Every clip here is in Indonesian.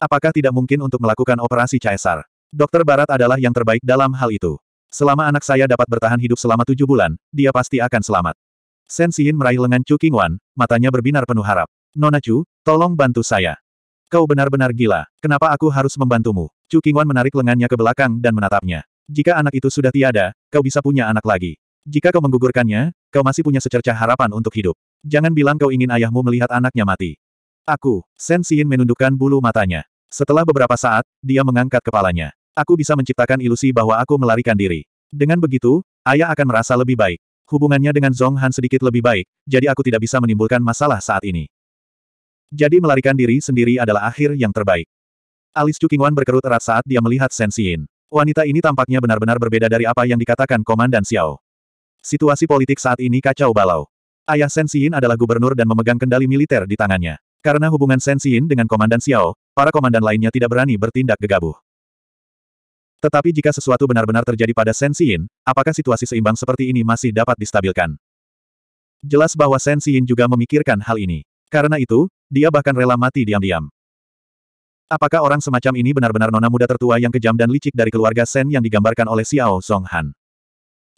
Apakah tidak mungkin untuk melakukan operasi Caesar? Dokter Barat adalah yang terbaik dalam hal itu. Selama anak saya dapat bertahan hidup selama tujuh bulan, dia pasti akan selamat. Sen Xin meraih lengan Chu Qingwan, matanya berbinar penuh harap. Nona Chu, tolong bantu saya. Kau benar-benar gila. Kenapa aku harus membantumu? Chu Qingwan menarik lengannya ke belakang dan menatapnya. Jika anak itu sudah tiada, kau bisa punya anak lagi. Jika kau menggugurkannya, kau masih punya secercah harapan untuk hidup. Jangan bilang kau ingin ayahmu melihat anaknya mati. Aku, Sen Xin menundukkan bulu matanya. Setelah beberapa saat, dia mengangkat kepalanya. Aku bisa menciptakan ilusi bahwa aku melarikan diri. Dengan begitu, ayah akan merasa lebih baik. Hubungannya dengan Zong Han sedikit lebih baik, jadi aku tidak bisa menimbulkan masalah saat ini. Jadi melarikan diri sendiri adalah akhir yang terbaik. Alis Chu Qingwan berkerut erat saat dia melihat Sen Xin. Wanita ini tampaknya benar-benar berbeda dari apa yang dikatakan Komandan Xiao. Situasi politik saat ini kacau balau. Ayah Sen Xin adalah gubernur dan memegang kendali militer di tangannya. Karena hubungan Sensiin dengan Komandan Xiao, para komandan lainnya tidak berani bertindak gegabah. Tetapi jika sesuatu benar-benar terjadi pada Sensiin, apakah situasi seimbang seperti ini masih dapat distabilkan? Jelas bahwa Sensiin juga memikirkan hal ini. Karena itu, dia bahkan rela mati diam-diam. Apakah orang semacam ini benar-benar nona muda tertua yang kejam dan licik dari keluarga Sen yang digambarkan oleh Xiao Song Han?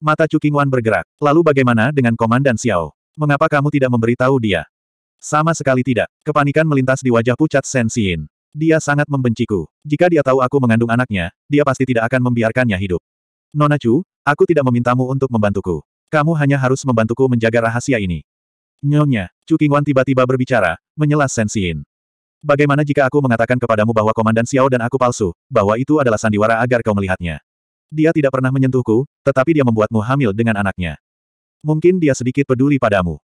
Mata Chu Qingwan bergerak. Lalu bagaimana dengan Komandan Xiao? Mengapa kamu tidak memberitahu dia? Sama sekali tidak. Kepanikan melintas di wajah pucat Shen Xiin. Dia sangat membenciku. Jika dia tahu aku mengandung anaknya, dia pasti tidak akan membiarkannya hidup. Nona Chu, aku tidak memintamu untuk membantuku. Kamu hanya harus membantuku menjaga rahasia ini. Nyonya, Chu Qingwan tiba-tiba berbicara, menyela Shen Bagaimana jika aku mengatakan kepadamu bahwa Komandan Xiao dan aku palsu, bahwa itu adalah sandiwara agar kau melihatnya? Dia tidak pernah menyentuhku, tetapi dia membuatmu hamil dengan anaknya. Mungkin dia sedikit peduli padamu.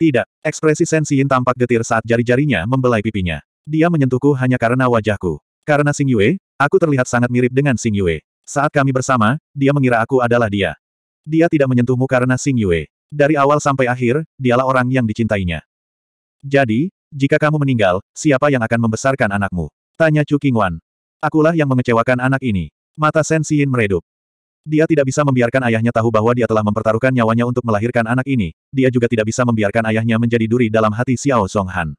Tidak, ekspresi Sensiin tampak getir saat jari-jarinya membelai pipinya. Dia menyentuhku hanya karena wajahku. Karena Sing Yue, aku terlihat sangat mirip dengan Sing Yue. Saat kami bersama, dia mengira aku adalah dia. Dia tidak menyentuhmu karena Sing Yue. Dari awal sampai akhir, dialah orang yang dicintainya. Jadi, jika kamu meninggal, siapa yang akan membesarkan anakmu? Tanya Chu Qingwan. Akulah yang mengecewakan anak ini. Mata Sensiin meredup. Dia tidak bisa membiarkan ayahnya tahu bahwa dia telah mempertaruhkan nyawanya untuk melahirkan anak ini, dia juga tidak bisa membiarkan ayahnya menjadi duri dalam hati Xiao Songhan.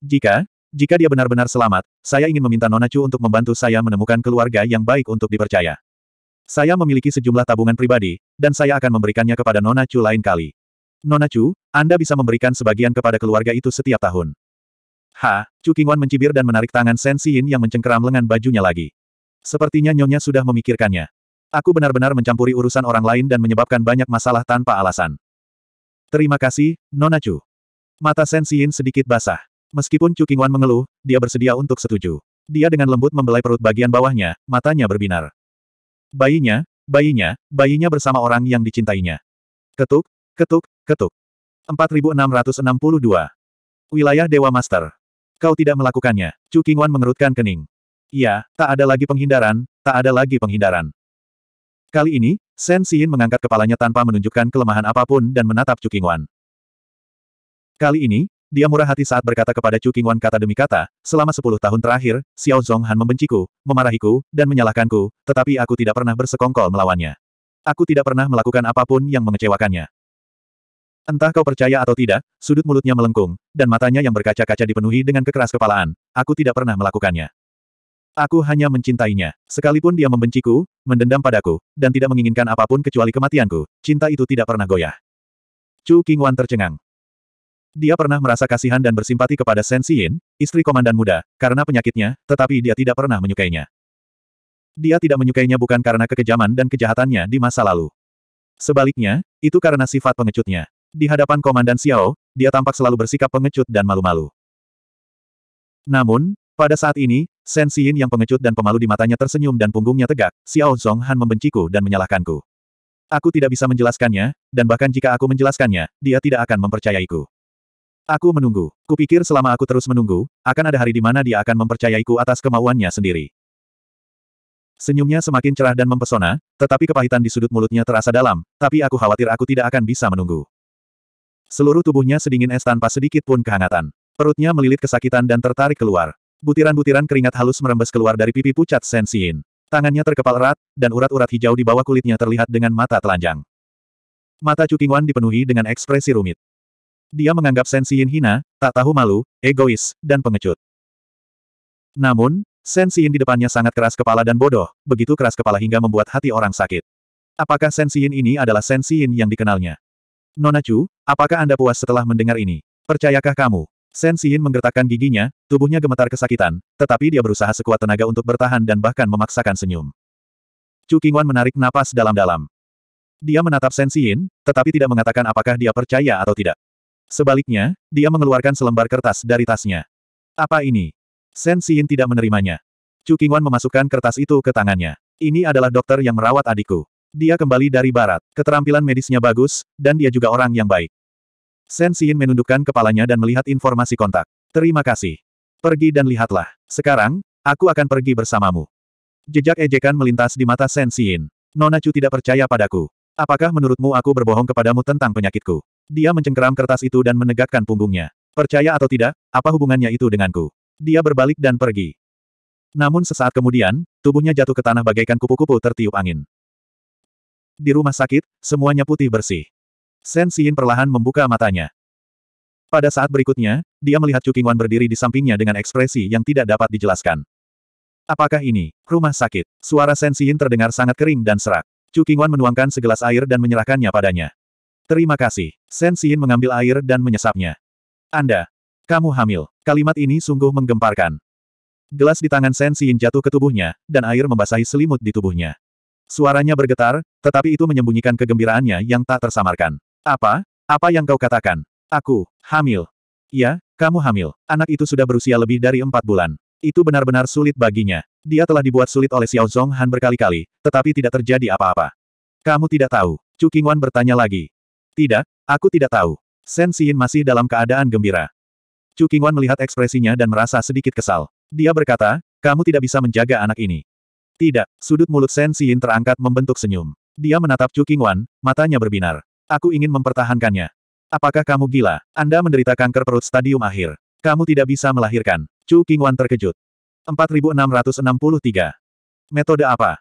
Jika, jika dia benar-benar selamat, saya ingin meminta Nona Chu untuk membantu saya menemukan keluarga yang baik untuk dipercaya. Saya memiliki sejumlah tabungan pribadi, dan saya akan memberikannya kepada Nona Chu lain kali. Nona Chu, Anda bisa memberikan sebagian kepada keluarga itu setiap tahun. Ha, Chu Qingwan mencibir dan menarik tangan Shen Xin yang mencengkeram lengan bajunya lagi. Sepertinya Nyonya sudah memikirkannya. Aku benar-benar mencampuri urusan orang lain dan menyebabkan banyak masalah tanpa alasan. Terima kasih, Nona Chu. Mata Sen sedikit basah. Meskipun Chu Qingwan mengeluh, dia bersedia untuk setuju. Dia dengan lembut membelai perut bagian bawahnya, matanya berbinar. Bayinya, bayinya, bayinya bersama orang yang dicintainya. Ketuk, ketuk, ketuk. 4662. Wilayah Dewa Master. Kau tidak melakukannya. Chu Qingwan mengerutkan kening. Iya, tak ada lagi penghindaran, tak ada lagi penghindaran. Kali ini, Shen Xin mengangkat kepalanya tanpa menunjukkan kelemahan apapun dan menatap Chu Qingwan. Kali ini, dia murah hati saat berkata kepada Chu Qingwan kata demi kata, selama sepuluh tahun terakhir, Xiao Zonghan membenciku, memarahiku, dan menyalahkanku, tetapi aku tidak pernah bersekongkol melawannya. Aku tidak pernah melakukan apapun yang mengecewakannya. Entah kau percaya atau tidak, sudut mulutnya melengkung, dan matanya yang berkaca-kaca dipenuhi dengan kekeras kepalaan. Aku tidak pernah melakukannya. Aku hanya mencintainya. Sekalipun dia membenciku, mendendam padaku, dan tidak menginginkan apapun kecuali kematianku, cinta itu tidak pernah goyah. Chu Qingwan tercengang. Dia pernah merasa kasihan dan bersimpati kepada Shen Xiyin, istri komandan muda, karena penyakitnya, tetapi dia tidak pernah menyukainya. Dia tidak menyukainya bukan karena kekejaman dan kejahatannya di masa lalu. Sebaliknya, itu karena sifat pengecutnya. Di hadapan Komandan Xiao, dia tampak selalu bersikap pengecut dan malu-malu. Namun, pada saat ini, Shen Xin yang pengecut dan pemalu di matanya tersenyum dan punggungnya tegak, Xiao Han membenciku dan menyalahkanku. Aku tidak bisa menjelaskannya, dan bahkan jika aku menjelaskannya, dia tidak akan mempercayaiku. Aku menunggu. Kupikir selama aku terus menunggu, akan ada hari di mana dia akan mempercayaiku atas kemauannya sendiri. Senyumnya semakin cerah dan mempesona, tetapi kepahitan di sudut mulutnya terasa dalam, tapi aku khawatir aku tidak akan bisa menunggu. Seluruh tubuhnya sedingin es tanpa sedikit pun kehangatan. Perutnya melilit kesakitan dan tertarik keluar. Butiran-butiran keringat halus merembes keluar dari pipi pucat Sensiin. Tangannya terkepal erat, dan urat-urat hijau di bawah kulitnya terlihat dengan mata telanjang. Mata Chu Qingwan dipenuhi dengan ekspresi rumit. Dia menganggap Sensiin hina, tak tahu malu, egois, dan pengecut. Namun, Sensiin di depannya sangat keras kepala dan bodoh, begitu keras kepala hingga membuat hati orang sakit. Apakah Sensiin ini adalah Sensiin yang dikenalnya? Nona Chu, apakah Anda puas setelah mendengar ini? Percayakah kamu, Sen Xin menggertakkan giginya, tubuhnya gemetar kesakitan, tetapi dia berusaha sekuat tenaga untuk bertahan dan bahkan memaksakan senyum. Chu Qingwan menarik napas dalam-dalam. Dia menatap Sen Xin, tetapi tidak mengatakan apakah dia percaya atau tidak. Sebaliknya, dia mengeluarkan selembar kertas dari tasnya. Apa ini? Sen Xin tidak menerimanya. Chu Qingwan memasukkan kertas itu ke tangannya. Ini adalah dokter yang merawat adikku. Dia kembali dari barat, keterampilan medisnya bagus, dan dia juga orang yang baik. Sen Xin menundukkan kepalanya dan melihat informasi kontak. Terima kasih. Pergi dan lihatlah. Sekarang, aku akan pergi bersamamu. Jejak ejekan melintas di mata Sen Xin. Nona Chu tidak percaya padaku. Apakah menurutmu aku berbohong kepadamu tentang penyakitku? Dia mencengkeram kertas itu dan menegakkan punggungnya. Percaya atau tidak, apa hubungannya itu denganku? Dia berbalik dan pergi. Namun sesaat kemudian, tubuhnya jatuh ke tanah bagaikan kupu-kupu tertiup angin. Di rumah sakit, semuanya putih bersih. Shen Xin perlahan membuka matanya. Pada saat berikutnya, dia melihat Chu Qingwan berdiri di sampingnya dengan ekspresi yang tidak dapat dijelaskan. Apakah ini, rumah sakit? Suara Shen Xin terdengar sangat kering dan serak. Chu Qingwan menuangkan segelas air dan menyerahkannya padanya. Terima kasih. Shen Xin mengambil air dan menyesapnya. Anda, kamu hamil. Kalimat ini sungguh menggemparkan. Gelas di tangan Shen Xin jatuh ke tubuhnya, dan air membasahi selimut di tubuhnya. Suaranya bergetar, tetapi itu menyembunyikan kegembiraannya yang tak tersamarkan. Apa? Apa yang kau katakan? Aku, hamil. Ya, kamu hamil. Anak itu sudah berusia lebih dari empat bulan. Itu benar-benar sulit baginya. Dia telah dibuat sulit oleh Xiao Han berkali-kali, tetapi tidak terjadi apa-apa. Kamu tidak tahu? Chu Qingwan bertanya lagi. Tidak, aku tidak tahu. Shen Xin masih dalam keadaan gembira. Chu Qingwan melihat ekspresinya dan merasa sedikit kesal. Dia berkata, kamu tidak bisa menjaga anak ini. Tidak, sudut mulut Shen Xin terangkat membentuk senyum. Dia menatap Chu Qingwan, matanya berbinar. Aku ingin mempertahankannya. Apakah kamu gila? Anda menderita kanker perut stadium akhir. Kamu tidak bisa melahirkan. Chu Qingwan terkejut. 4663. Metode apa?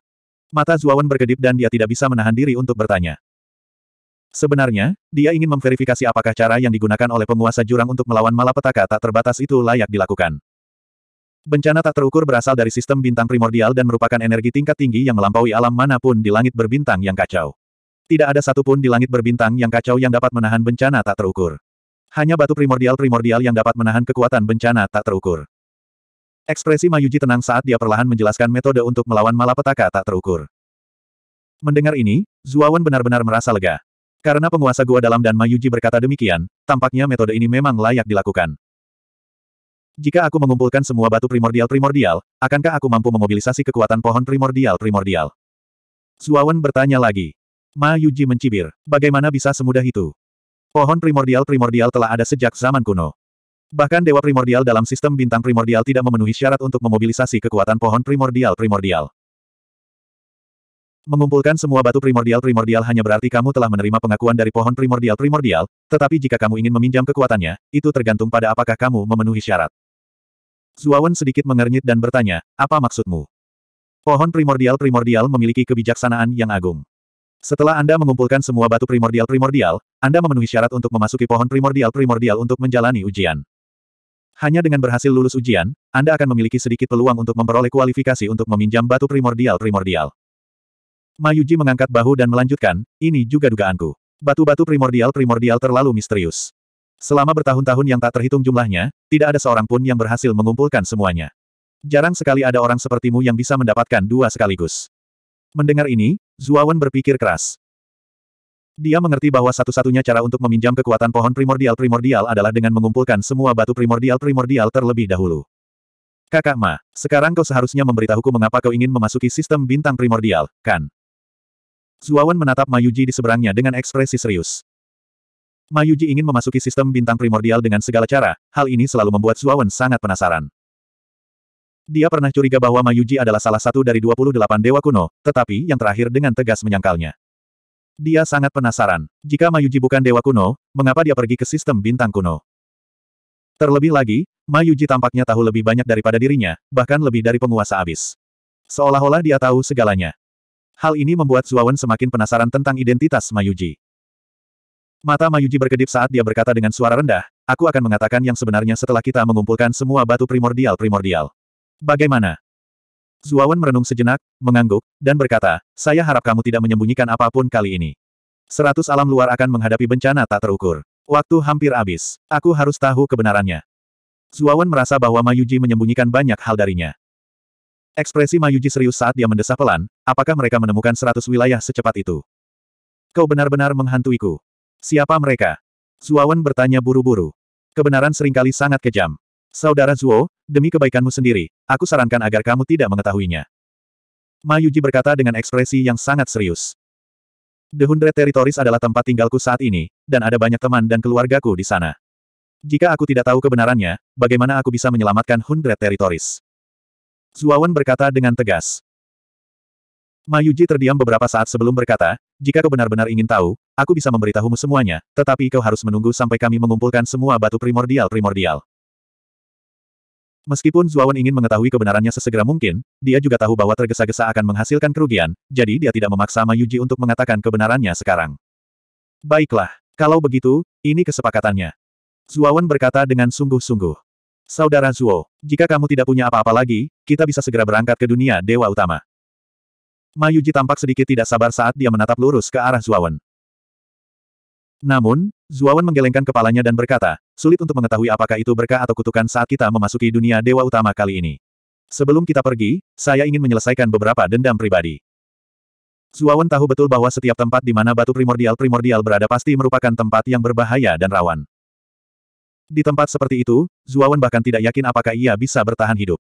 Mata Zuawan berkedip dan dia tidak bisa menahan diri untuk bertanya. Sebenarnya, dia ingin memverifikasi apakah cara yang digunakan oleh penguasa jurang untuk melawan malapetaka tak terbatas itu layak dilakukan. Bencana tak terukur berasal dari sistem bintang primordial dan merupakan energi tingkat tinggi yang melampaui alam manapun di langit berbintang yang kacau. Tidak ada satupun di langit berbintang yang kacau yang dapat menahan bencana tak terukur. Hanya batu primordial-primordial yang dapat menahan kekuatan bencana tak terukur. Ekspresi Mayuji tenang saat dia perlahan menjelaskan metode untuk melawan malapetaka tak terukur. Mendengar ini, Zuawan benar-benar merasa lega. Karena penguasa gua dalam dan Mayuji berkata demikian, tampaknya metode ini memang layak dilakukan. Jika aku mengumpulkan semua batu primordial-primordial, akankah aku mampu memobilisasi kekuatan pohon primordial-primordial? Zuawan bertanya lagi. Ma Yuji mencibir. Bagaimana bisa semudah itu? Pohon primordial-primordial telah ada sejak zaman kuno. Bahkan dewa primordial dalam sistem bintang primordial tidak memenuhi syarat untuk memobilisasi kekuatan pohon primordial-primordial. Mengumpulkan semua batu primordial-primordial hanya berarti kamu telah menerima pengakuan dari pohon primordial-primordial, tetapi jika kamu ingin meminjam kekuatannya, itu tergantung pada apakah kamu memenuhi syarat. Zuawan sedikit mengernyit dan bertanya, apa maksudmu? Pohon primordial-primordial memiliki kebijaksanaan yang agung. Setelah Anda mengumpulkan semua batu primordial-primordial, Anda memenuhi syarat untuk memasuki pohon primordial-primordial untuk menjalani ujian. Hanya dengan berhasil lulus ujian, Anda akan memiliki sedikit peluang untuk memperoleh kualifikasi untuk meminjam batu primordial-primordial. Mayuji mengangkat bahu dan melanjutkan, ini juga dugaanku. Batu-batu primordial-primordial terlalu misterius. Selama bertahun-tahun yang tak terhitung jumlahnya, tidak ada seorang pun yang berhasil mengumpulkan semuanya. Jarang sekali ada orang sepertimu yang bisa mendapatkan dua sekaligus. Mendengar ini, Zuawan berpikir keras. Dia mengerti bahwa satu-satunya cara untuk meminjam kekuatan pohon primordial-primordial adalah dengan mengumpulkan semua batu primordial-primordial terlebih dahulu. Kakak Ma, sekarang kau seharusnya memberitahuku mengapa kau ingin memasuki sistem bintang primordial, kan? Zuawan menatap Mayuji di seberangnya dengan ekspresi serius. Mayuji ingin memasuki sistem bintang primordial dengan segala cara, hal ini selalu membuat Zuawan sangat penasaran. Dia pernah curiga bahwa Mayuji adalah salah satu dari 28 dewa kuno, tetapi yang terakhir dengan tegas menyangkalnya. Dia sangat penasaran. Jika Mayuji bukan dewa kuno, mengapa dia pergi ke sistem bintang kuno? Terlebih lagi, Mayuji tampaknya tahu lebih banyak daripada dirinya, bahkan lebih dari penguasa abis. Seolah-olah dia tahu segalanya. Hal ini membuat Zuawan semakin penasaran tentang identitas Mayuji. Mata Mayuji berkedip saat dia berkata dengan suara rendah, aku akan mengatakan yang sebenarnya setelah kita mengumpulkan semua batu primordial-primordial. Bagaimana? Zuawan merenung sejenak, mengangguk, dan berkata, saya harap kamu tidak menyembunyikan apapun kali ini. Seratus alam luar akan menghadapi bencana tak terukur. Waktu hampir habis. Aku harus tahu kebenarannya. Zuawan merasa bahwa Mayuji menyembunyikan banyak hal darinya. Ekspresi Mayuji serius saat dia mendesah pelan, apakah mereka menemukan seratus wilayah secepat itu? Kau benar-benar menghantuiku. Siapa mereka? Zuawan bertanya buru-buru. Kebenaran seringkali sangat kejam. Saudara Zuo, demi kebaikanmu sendiri, aku sarankan agar kamu tidak mengetahuinya. Ma Yuji berkata dengan ekspresi yang sangat serius. The Hundred Territories adalah tempat tinggalku saat ini, dan ada banyak teman dan keluargaku di sana. Jika aku tidak tahu kebenarannya, bagaimana aku bisa menyelamatkan Hundred Territories? Zuawan berkata dengan tegas. Mayuji terdiam beberapa saat sebelum berkata, jika kau benar-benar ingin tahu, aku bisa memberitahumu semuanya, tetapi kau harus menunggu sampai kami mengumpulkan semua batu primordial-primordial. Meskipun Zuawan ingin mengetahui kebenarannya sesegera mungkin, dia juga tahu bahwa tergesa-gesa akan menghasilkan kerugian, jadi dia tidak memaksa Mayuji untuk mengatakan kebenarannya sekarang. Baiklah, kalau begitu, ini kesepakatannya. Zuawan berkata dengan sungguh-sungguh. Saudara Zuo, jika kamu tidak punya apa-apa lagi, kita bisa segera berangkat ke dunia Dewa Utama. Mayuji tampak sedikit tidak sabar saat dia menatap lurus ke arah Zuawan. Namun, Zuawan menggelengkan kepalanya dan berkata, Sulit untuk mengetahui apakah itu berkah atau kutukan saat kita memasuki dunia dewa utama kali ini. Sebelum kita pergi, saya ingin menyelesaikan beberapa dendam pribadi. Zuawan tahu betul bahwa setiap tempat di mana batu primordial-primordial berada pasti merupakan tempat yang berbahaya dan rawan. Di tempat seperti itu, Zuawan bahkan tidak yakin apakah ia bisa bertahan hidup.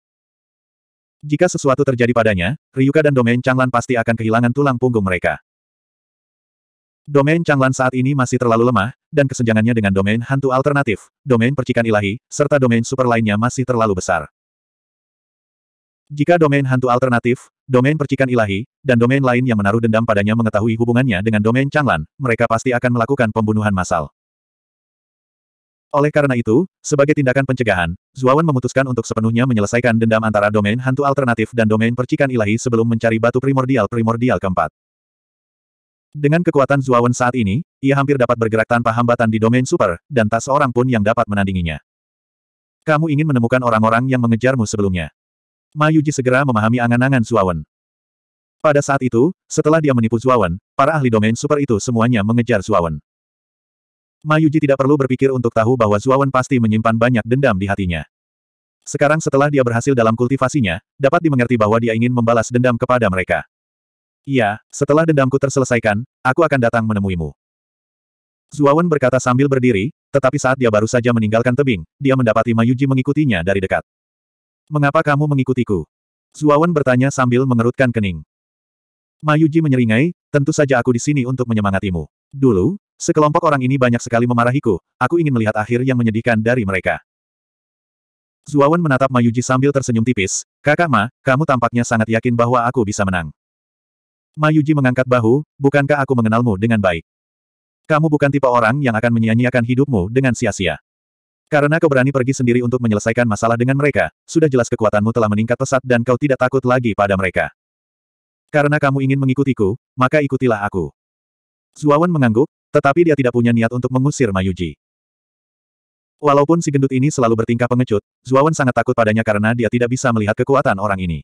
Jika sesuatu terjadi padanya, Ryuka dan domain Changlan pasti akan kehilangan tulang punggung mereka. Domain Changlan saat ini masih terlalu lemah, dan kesenjangannya dengan domain hantu alternatif, domain percikan ilahi, serta domain super lainnya masih terlalu besar. Jika domain hantu alternatif, domain percikan ilahi, dan domain lain yang menaruh dendam padanya mengetahui hubungannya dengan domain Changlan, mereka pasti akan melakukan pembunuhan massal. Oleh karena itu, sebagai tindakan pencegahan, Zuawan memutuskan untuk sepenuhnya menyelesaikan dendam antara domain hantu alternatif dan domain percikan ilahi sebelum mencari batu primordial primordial keempat. Dengan kekuatan Zuawan saat ini, ia hampir dapat bergerak tanpa hambatan di domain super, dan tak seorang pun yang dapat menandinginya. Kamu ingin menemukan orang-orang yang mengejarmu sebelumnya. Mayuji segera memahami angan-angan Zuawan. Pada saat itu, setelah dia menipu Zuawan, para ahli domain super itu semuanya mengejar Zuawan. Mayuji tidak perlu berpikir untuk tahu bahwa Zuawan pasti menyimpan banyak dendam di hatinya. Sekarang setelah dia berhasil dalam kultivasinya, dapat dimengerti bahwa dia ingin membalas dendam kepada mereka. Iya, setelah dendamku terselesaikan, aku akan datang menemuimu. Zuawan berkata sambil berdiri, tetapi saat dia baru saja meninggalkan tebing, dia mendapati Mayuji mengikutinya dari dekat. Mengapa kamu mengikutiku? Zuawan bertanya sambil mengerutkan kening. Mayuji menyeringai, tentu saja aku di sini untuk menyemangatimu. Dulu, sekelompok orang ini banyak sekali memarahiku, aku ingin melihat akhir yang menyedihkan dari mereka. Zuawan menatap Mayuji sambil tersenyum tipis, Kakak Ma, kamu tampaknya sangat yakin bahwa aku bisa menang. Mayuji mengangkat bahu, bukankah aku mengenalmu dengan baik? Kamu bukan tipe orang yang akan menyia-nyiakan hidupmu dengan sia-sia. Karena kau berani pergi sendiri untuk menyelesaikan masalah dengan mereka, sudah jelas kekuatanmu telah meningkat pesat dan kau tidak takut lagi pada mereka. Karena kamu ingin mengikutiku, maka ikutilah aku. Zuawan mengangguk, tetapi dia tidak punya niat untuk mengusir Mayuji. Walaupun si gendut ini selalu bertingkah pengecut, Zuawan sangat takut padanya karena dia tidak bisa melihat kekuatan orang ini.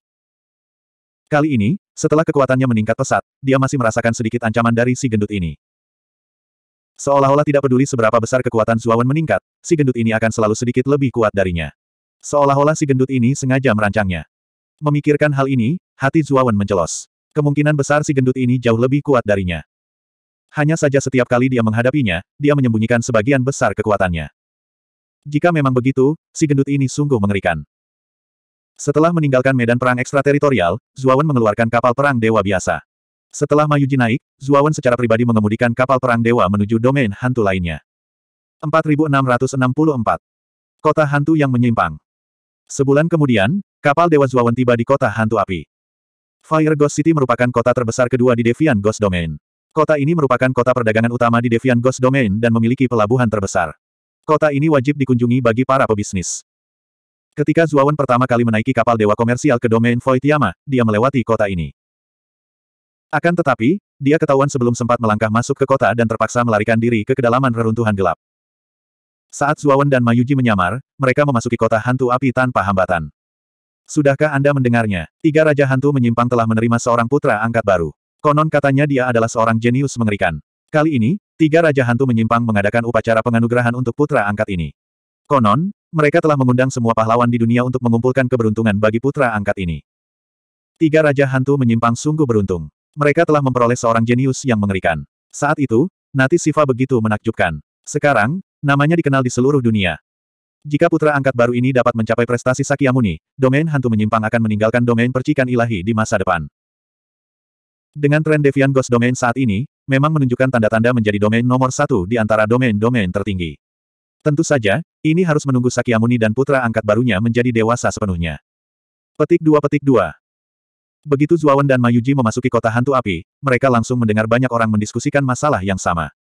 Kali ini, setelah kekuatannya meningkat pesat, dia masih merasakan sedikit ancaman dari si gendut ini. Seolah-olah tidak peduli seberapa besar kekuatan Zuawan meningkat, si gendut ini akan selalu sedikit lebih kuat darinya. Seolah-olah si gendut ini sengaja merancangnya. Memikirkan hal ini, hati Zuawan mencelos. Kemungkinan besar si gendut ini jauh lebih kuat darinya. Hanya saja setiap kali dia menghadapinya, dia menyembunyikan sebagian besar kekuatannya. Jika memang begitu, si gendut ini sungguh mengerikan. Setelah meninggalkan medan perang ekstrateritorial, Zuawan mengeluarkan kapal perang dewa biasa. Setelah Mayuji naik, Zuawan secara pribadi mengemudikan kapal perang dewa menuju domain hantu lainnya. 4664. Kota hantu yang menyimpang. Sebulan kemudian, kapal dewa Zuawan tiba di kota hantu api. Fire Ghost City merupakan kota terbesar kedua di Devian Ghost Domain. Kota ini merupakan kota perdagangan utama di Devian Ghost Domain dan memiliki pelabuhan terbesar. Kota ini wajib dikunjungi bagi para pebisnis. Ketika Zuawan pertama kali menaiki kapal dewa komersial ke domain Void dia melewati kota ini. Akan tetapi, dia ketahuan sebelum sempat melangkah masuk ke kota dan terpaksa melarikan diri ke kedalaman reruntuhan gelap. Saat Zuawan dan Mayuji menyamar, mereka memasuki kota hantu api tanpa hambatan. Sudahkah Anda mendengarnya? Tiga Raja Hantu Menyimpang telah menerima seorang putra angkat baru. Konon katanya dia adalah seorang jenius mengerikan. Kali ini, tiga Raja Hantu Menyimpang mengadakan upacara penganugerahan untuk putra angkat ini. Konon, mereka telah mengundang semua pahlawan di dunia untuk mengumpulkan keberuntungan bagi putra angkat ini. Tiga Raja Hantu menyimpang sungguh beruntung. Mereka telah memperoleh seorang jenius yang mengerikan. Saat itu, Nati Siva begitu menakjubkan. Sekarang, namanya dikenal di seluruh dunia. Jika putra angkat baru ini dapat mencapai prestasi Sakyamuni, domain hantu menyimpang akan meninggalkan domain percikan ilahi di masa depan. Dengan tren Devian Ghost Domain saat ini, memang menunjukkan tanda-tanda menjadi domain nomor satu di antara domain-domain tertinggi. Tentu saja, ini harus menunggu Sakyamuni dan putra angkat barunya menjadi dewasa sepenuhnya. Petik dua petik dua. Begitu Zuawan dan Mayuji memasuki kota hantu api, mereka langsung mendengar banyak orang mendiskusikan masalah yang sama.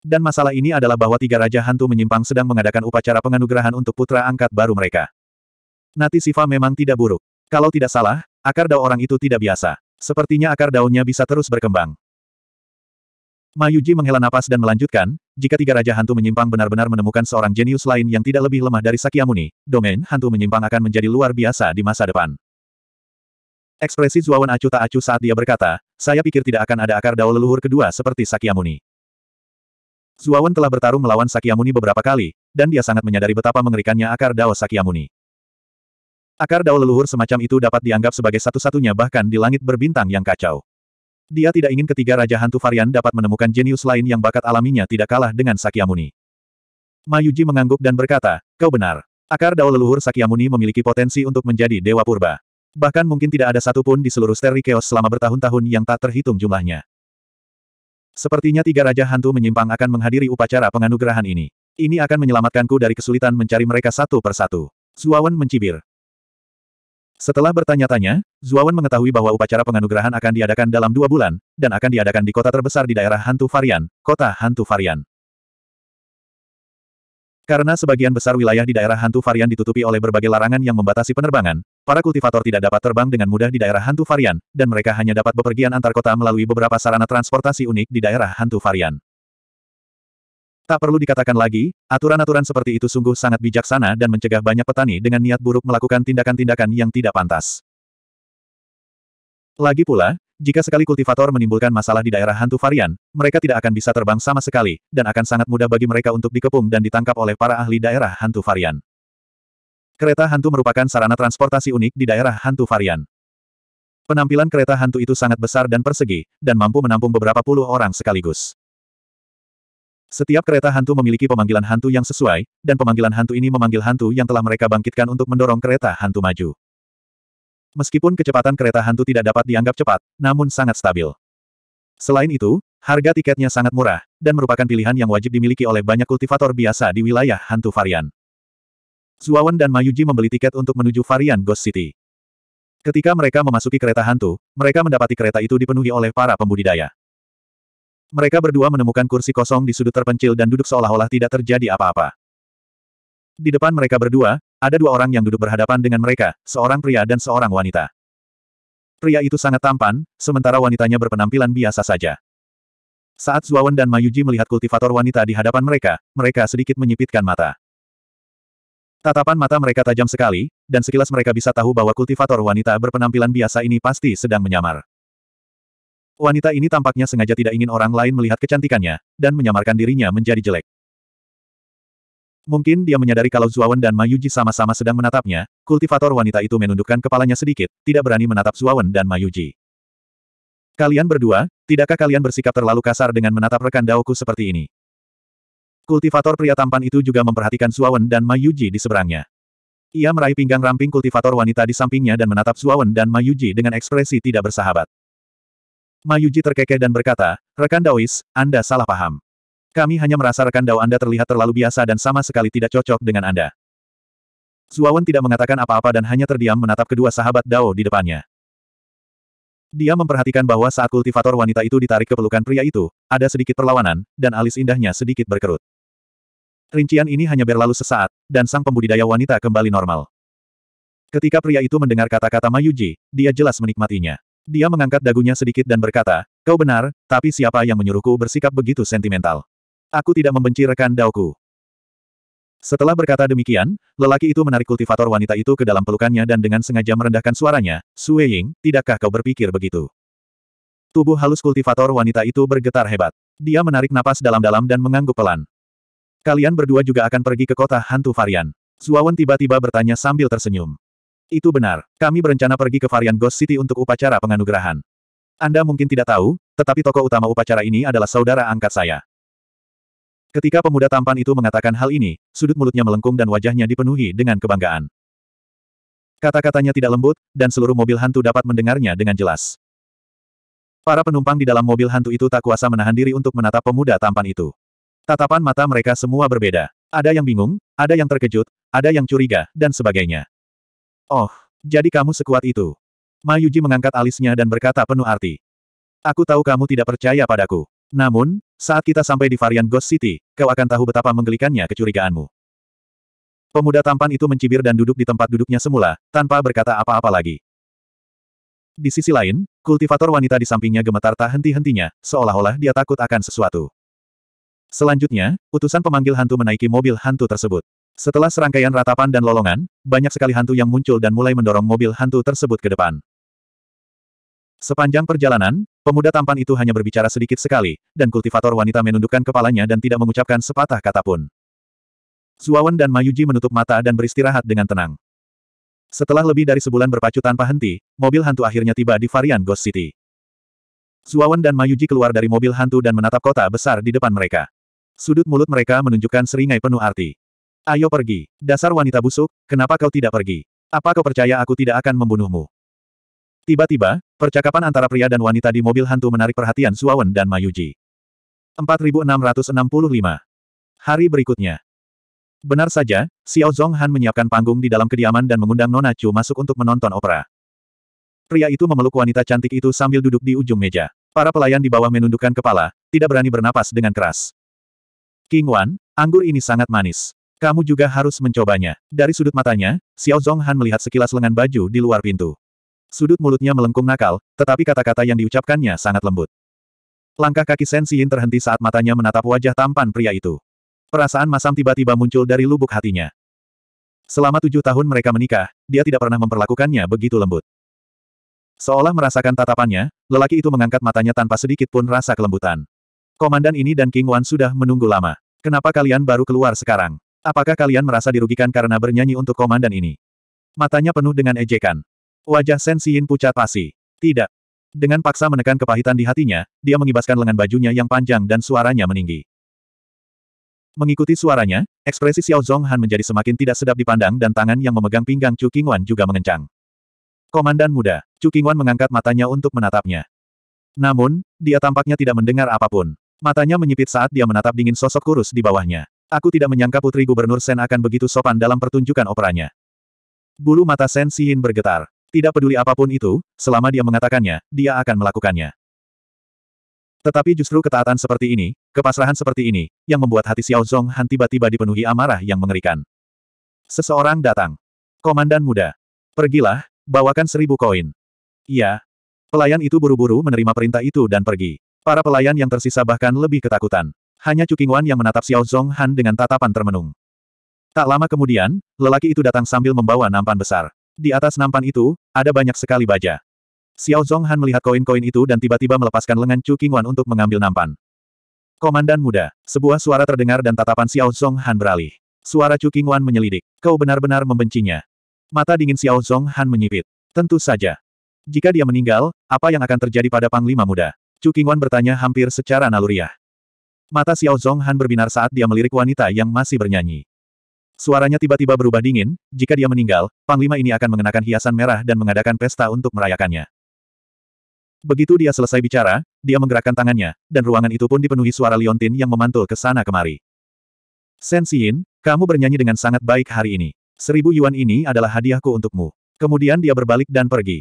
Dan masalah ini adalah bahwa tiga raja hantu menyimpang sedang mengadakan upacara penganugerahan untuk putra angkat baru mereka. Nati Siva memang tidak buruk. Kalau tidak salah, akar daun orang itu tidak biasa. Sepertinya akar daunnya bisa terus berkembang. Mayuji menghela napas dan melanjutkan, jika tiga raja hantu menyimpang benar-benar menemukan seorang jenius lain yang tidak lebih lemah dari Sakyamuni, domain hantu menyimpang akan menjadi luar biasa di masa depan. Ekspresi Zuawan acuh tak acuh saat dia berkata, saya pikir tidak akan ada akar dao leluhur kedua seperti Sakyamuni. Zuawan telah bertarung melawan Sakyamuni beberapa kali, dan dia sangat menyadari betapa mengerikannya akar dao Sakyamuni. Akar dao leluhur semacam itu dapat dianggap sebagai satu-satunya bahkan di langit berbintang yang kacau. Dia tidak ingin ketiga Raja Hantu varian dapat menemukan jenius lain yang bakat alaminya tidak kalah dengan Sakyamuni. Mayuji mengangguk dan berkata, kau benar. Akar dao leluhur Sakyamuni memiliki potensi untuk menjadi Dewa Purba. Bahkan mungkin tidak ada satupun di seluruh Steri keos selama bertahun-tahun yang tak terhitung jumlahnya. Sepertinya tiga Raja Hantu menyimpang akan menghadiri upacara penganugerahan ini. Ini akan menyelamatkanku dari kesulitan mencari mereka satu persatu. Zuawan mencibir. Setelah bertanya-tanya, Zuawan mengetahui bahwa upacara penganugerahan akan diadakan dalam dua bulan, dan akan diadakan di kota terbesar di daerah Hantu Varian, kota Hantu Varian. Karena sebagian besar wilayah di daerah Hantu Varian ditutupi oleh berbagai larangan yang membatasi penerbangan, para kultivator tidak dapat terbang dengan mudah di daerah Hantu Varian, dan mereka hanya dapat bepergian antar kota melalui beberapa sarana transportasi unik di daerah Hantu Varian. Tak perlu dikatakan lagi, aturan-aturan seperti itu sungguh sangat bijaksana dan mencegah banyak petani dengan niat buruk melakukan tindakan-tindakan yang tidak pantas. Lagi pula, jika sekali kultivator menimbulkan masalah di daerah hantu varian, mereka tidak akan bisa terbang sama sekali, dan akan sangat mudah bagi mereka untuk dikepung dan ditangkap oleh para ahli daerah hantu varian. Kereta hantu merupakan sarana transportasi unik di daerah hantu varian. Penampilan kereta hantu itu sangat besar dan persegi, dan mampu menampung beberapa puluh orang sekaligus. Setiap kereta hantu memiliki pemanggilan hantu yang sesuai, dan pemanggilan hantu ini memanggil hantu yang telah mereka bangkitkan untuk mendorong kereta hantu maju. Meskipun kecepatan kereta hantu tidak dapat dianggap cepat, namun sangat stabil. Selain itu, harga tiketnya sangat murah, dan merupakan pilihan yang wajib dimiliki oleh banyak kultivator biasa di wilayah hantu varian. Zuawan dan Mayuji membeli tiket untuk menuju varian Ghost City. Ketika mereka memasuki kereta hantu, mereka mendapati kereta itu dipenuhi oleh para pembudidaya. Mereka berdua menemukan kursi kosong di sudut terpencil dan duduk seolah-olah tidak terjadi apa-apa. Di depan mereka berdua, ada dua orang yang duduk berhadapan dengan mereka, seorang pria dan seorang wanita. Pria itu sangat tampan, sementara wanitanya berpenampilan biasa saja. Saat Zuawan dan Mayuji melihat kultivator wanita di hadapan mereka, mereka sedikit menyipitkan mata. Tatapan mata mereka tajam sekali, dan sekilas mereka bisa tahu bahwa kultivator wanita berpenampilan biasa ini pasti sedang menyamar. Wanita ini tampaknya sengaja tidak ingin orang lain melihat kecantikannya, dan menyamarkan dirinya menjadi jelek. Mungkin dia menyadari kalau Zuawan dan Mayuji sama-sama sedang menatapnya, kultivator wanita itu menundukkan kepalanya sedikit, tidak berani menatap Zuawan dan Mayuji. Kalian berdua, tidakkah kalian bersikap terlalu kasar dengan menatap rekan daoku seperti ini? Kultivator pria tampan itu juga memperhatikan Zuawan dan Mayuji di seberangnya. Ia meraih pinggang ramping kultivator wanita di sampingnya dan menatap Zuawan dan Mayuji dengan ekspresi tidak bersahabat. Mayuji terkekeh dan berkata, Rekan Daois, Anda salah paham. Kami hanya merasa rekan Dao Anda terlihat terlalu biasa dan sama sekali tidak cocok dengan Anda. Zuawan tidak mengatakan apa-apa dan hanya terdiam menatap kedua sahabat Dao di depannya. Dia memperhatikan bahwa saat kultivator wanita itu ditarik ke pelukan pria itu, ada sedikit perlawanan, dan alis indahnya sedikit berkerut. Rincian ini hanya berlalu sesaat, dan sang pembudidaya wanita kembali normal. Ketika pria itu mendengar kata-kata Mayuji, dia jelas menikmatinya. Dia mengangkat dagunya sedikit dan berkata, kau benar, tapi siapa yang menyuruhku bersikap begitu sentimental? Aku tidak membenci rekan daoku." Setelah berkata demikian, lelaki itu menarik kultivator wanita itu ke dalam pelukannya dan dengan sengaja merendahkan suaranya, Sue Ying, tidakkah kau berpikir begitu? Tubuh halus kultivator wanita itu bergetar hebat. Dia menarik napas dalam-dalam dan mengangguk pelan. Kalian berdua juga akan pergi ke kota hantu varian. Zuawan tiba-tiba bertanya sambil tersenyum. Itu benar. Kami berencana pergi ke varian Ghost City untuk upacara penganugerahan. Anda mungkin tidak tahu, tetapi tokoh utama upacara ini adalah saudara angkat saya. Ketika pemuda tampan itu mengatakan hal ini, sudut mulutnya melengkung dan wajahnya dipenuhi dengan kebanggaan. Kata-katanya tidak lembut, dan seluruh mobil hantu dapat mendengarnya dengan jelas. Para penumpang di dalam mobil hantu itu tak kuasa menahan diri untuk menatap pemuda tampan itu. Tatapan mata mereka semua berbeda. Ada yang bingung, ada yang terkejut, ada yang curiga, dan sebagainya. Oh, jadi kamu sekuat itu. Mayuji mengangkat alisnya dan berkata penuh arti. Aku tahu kamu tidak percaya padaku. Namun, saat kita sampai di varian Ghost City, kau akan tahu betapa menggelikannya kecurigaanmu. Pemuda tampan itu mencibir dan duduk di tempat duduknya semula, tanpa berkata apa-apa lagi. Di sisi lain, kultivator wanita di sampingnya gemetar tak henti-hentinya, seolah-olah dia takut akan sesuatu. Selanjutnya, utusan pemanggil hantu menaiki mobil hantu tersebut. Setelah serangkaian ratapan dan lolongan, banyak sekali hantu yang muncul dan mulai mendorong mobil hantu tersebut ke depan. Sepanjang perjalanan, pemuda tampan itu hanya berbicara sedikit sekali, dan kultivator wanita menundukkan kepalanya dan tidak mengucapkan sepatah kata pun. Zuawan dan Mayuji menutup mata dan beristirahat dengan tenang. Setelah lebih dari sebulan berpacu tanpa henti, mobil hantu akhirnya tiba di varian Ghost City. Zuawan dan Mayuji keluar dari mobil hantu dan menatap kota besar di depan mereka. Sudut mulut mereka menunjukkan seringai penuh arti. Ayo pergi. Dasar wanita busuk, kenapa kau tidak pergi? Apa kau percaya aku tidak akan membunuhmu? Tiba-tiba, percakapan antara pria dan wanita di mobil hantu menarik perhatian Suawen dan Mayuji. 4665. Hari berikutnya. Benar saja, Xiao Zonghan menyiapkan panggung di dalam kediaman dan mengundang Nona Chu masuk untuk menonton opera. Pria itu memeluk wanita cantik itu sambil duduk di ujung meja. Para pelayan di bawah menundukkan kepala, tidak berani bernapas dengan keras. King Wan, anggur ini sangat manis. Kamu juga harus mencobanya. Dari sudut matanya, Xiao Zonghan melihat sekilas lengan baju di luar pintu. Sudut mulutnya melengkung nakal, tetapi kata-kata yang diucapkannya sangat lembut. Langkah kaki Shen Xin terhenti saat matanya menatap wajah tampan pria itu. Perasaan masam tiba-tiba muncul dari lubuk hatinya. Selama tujuh tahun mereka menikah, dia tidak pernah memperlakukannya begitu lembut. Seolah merasakan tatapannya, lelaki itu mengangkat matanya tanpa sedikit pun rasa kelembutan. Komandan ini dan King Wan sudah menunggu lama. Kenapa kalian baru keluar sekarang? Apakah kalian merasa dirugikan karena bernyanyi untuk komandan ini? Matanya penuh dengan ejekan. Wajah Sen Xiin pucat pasi. Tidak. Dengan paksa menekan kepahitan di hatinya, dia mengibaskan lengan bajunya yang panjang dan suaranya meninggi. Mengikuti suaranya, ekspresi Xiao Han menjadi semakin tidak sedap dipandang dan tangan yang memegang pinggang Chu Qingwan juga mengencang. Komandan muda, Chu Qingwan mengangkat matanya untuk menatapnya. Namun, dia tampaknya tidak mendengar apapun. Matanya menyipit saat dia menatap dingin sosok kurus di bawahnya. Aku tidak menyangka putri gubernur Sen akan begitu sopan dalam pertunjukan operanya. Bulu mata Sen Sihin bergetar. Tidak peduli apapun itu, selama dia mengatakannya, dia akan melakukannya. Tetapi justru ketaatan seperti ini, kepasrahan seperti ini, yang membuat hati Xiao Zong Han tiba-tiba dipenuhi amarah yang mengerikan. Seseorang datang. Komandan muda. Pergilah, bawakan seribu koin. Iya. Pelayan itu buru-buru menerima perintah itu dan pergi. Para pelayan yang tersisa bahkan lebih ketakutan. Hanya Wan yang menatap Xiao Zong Han dengan tatapan termenung. Tak lama kemudian, lelaki itu datang sambil membawa nampan besar. Di atas nampan itu, ada banyak sekali baja. Xiao Zong Han melihat koin-koin itu dan tiba-tiba melepaskan lengan Chu Wan untuk mengambil nampan. Komandan muda, sebuah suara terdengar dan tatapan Xiao Zong Han beralih. Suara Chu Wan menyelidik. Kau benar-benar membencinya. Mata dingin Xiao Zong Han menyipit. Tentu saja. Jika dia meninggal, apa yang akan terjadi pada Panglima Muda? Chu Wan bertanya hampir secara naluriah. Mata Xiao Zonghan berbinar saat dia melirik wanita yang masih bernyanyi. Suaranya tiba-tiba berubah dingin, jika dia meninggal, Panglima ini akan mengenakan hiasan merah dan mengadakan pesta untuk merayakannya. Begitu dia selesai bicara, dia menggerakkan tangannya, dan ruangan itu pun dipenuhi suara liontin yang memantul ke sana kemari. Sen Xin, kamu bernyanyi dengan sangat baik hari ini. Seribu yuan ini adalah hadiahku untukmu. Kemudian dia berbalik dan pergi.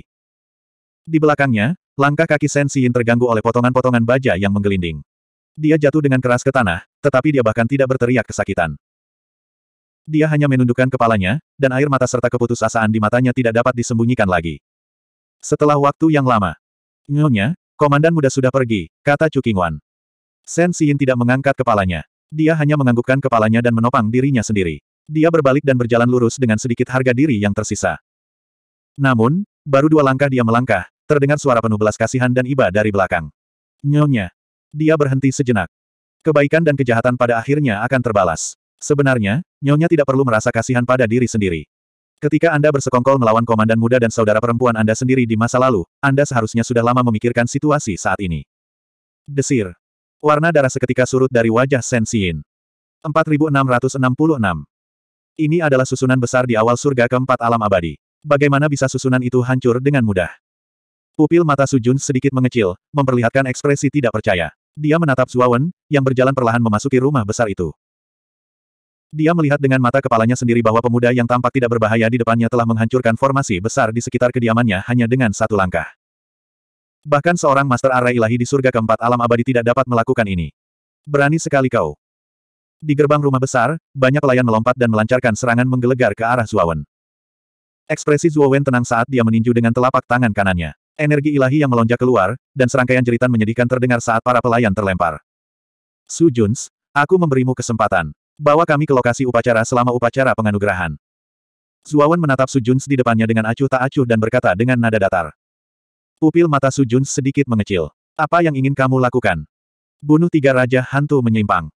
Di belakangnya, langkah kaki Sen Xin terganggu oleh potongan-potongan baja yang menggelinding. Dia jatuh dengan keras ke tanah, tetapi dia bahkan tidak berteriak kesakitan. Dia hanya menundukkan kepalanya, dan air mata serta keputusasaan di matanya tidak dapat disembunyikan lagi. Setelah waktu yang lama, nyonya, komandan muda sudah pergi, kata Chu Cukingwan. Sen Xin tidak mengangkat kepalanya. Dia hanya menganggukkan kepalanya dan menopang dirinya sendiri. Dia berbalik dan berjalan lurus dengan sedikit harga diri yang tersisa. Namun, baru dua langkah dia melangkah, terdengar suara penuh belas kasihan dan iba dari belakang. Nyonya, dia berhenti sejenak. Kebaikan dan kejahatan pada akhirnya akan terbalas. Sebenarnya, Nyonya tidak perlu merasa kasihan pada diri sendiri. Ketika Anda bersekongkol melawan komandan muda dan saudara perempuan Anda sendiri di masa lalu, Anda seharusnya sudah lama memikirkan situasi saat ini. Desir. Warna darah seketika surut dari wajah Sen Xiin. 4666. Ini adalah susunan besar di awal surga keempat alam abadi. Bagaimana bisa susunan itu hancur dengan mudah? Pupil mata Sujun sedikit mengecil, memperlihatkan ekspresi tidak percaya. Dia menatap Zuawan, yang berjalan perlahan memasuki rumah besar itu. Dia melihat dengan mata kepalanya sendiri bahwa pemuda yang tampak tidak berbahaya di depannya telah menghancurkan formasi besar di sekitar kediamannya hanya dengan satu langkah. Bahkan seorang Master Array Ilahi di surga keempat alam abadi tidak dapat melakukan ini. Berani sekali kau. Di gerbang rumah besar, banyak pelayan melompat dan melancarkan serangan menggelegar ke arah Zuawan. Ekspresi Zuawan tenang saat dia meninju dengan telapak tangan kanannya. Energi ilahi yang melonjak keluar, dan serangkaian jeritan menyedihkan terdengar saat para pelayan terlempar. Su Juns, aku memberimu kesempatan. Bawa kami ke lokasi upacara selama upacara penganugerahan. Zuawan menatap Su Juns di depannya dengan acuh tak acuh dan berkata dengan nada datar. Pupil mata Su Juns sedikit mengecil. Apa yang ingin kamu lakukan? Bunuh tiga raja hantu menyimpang.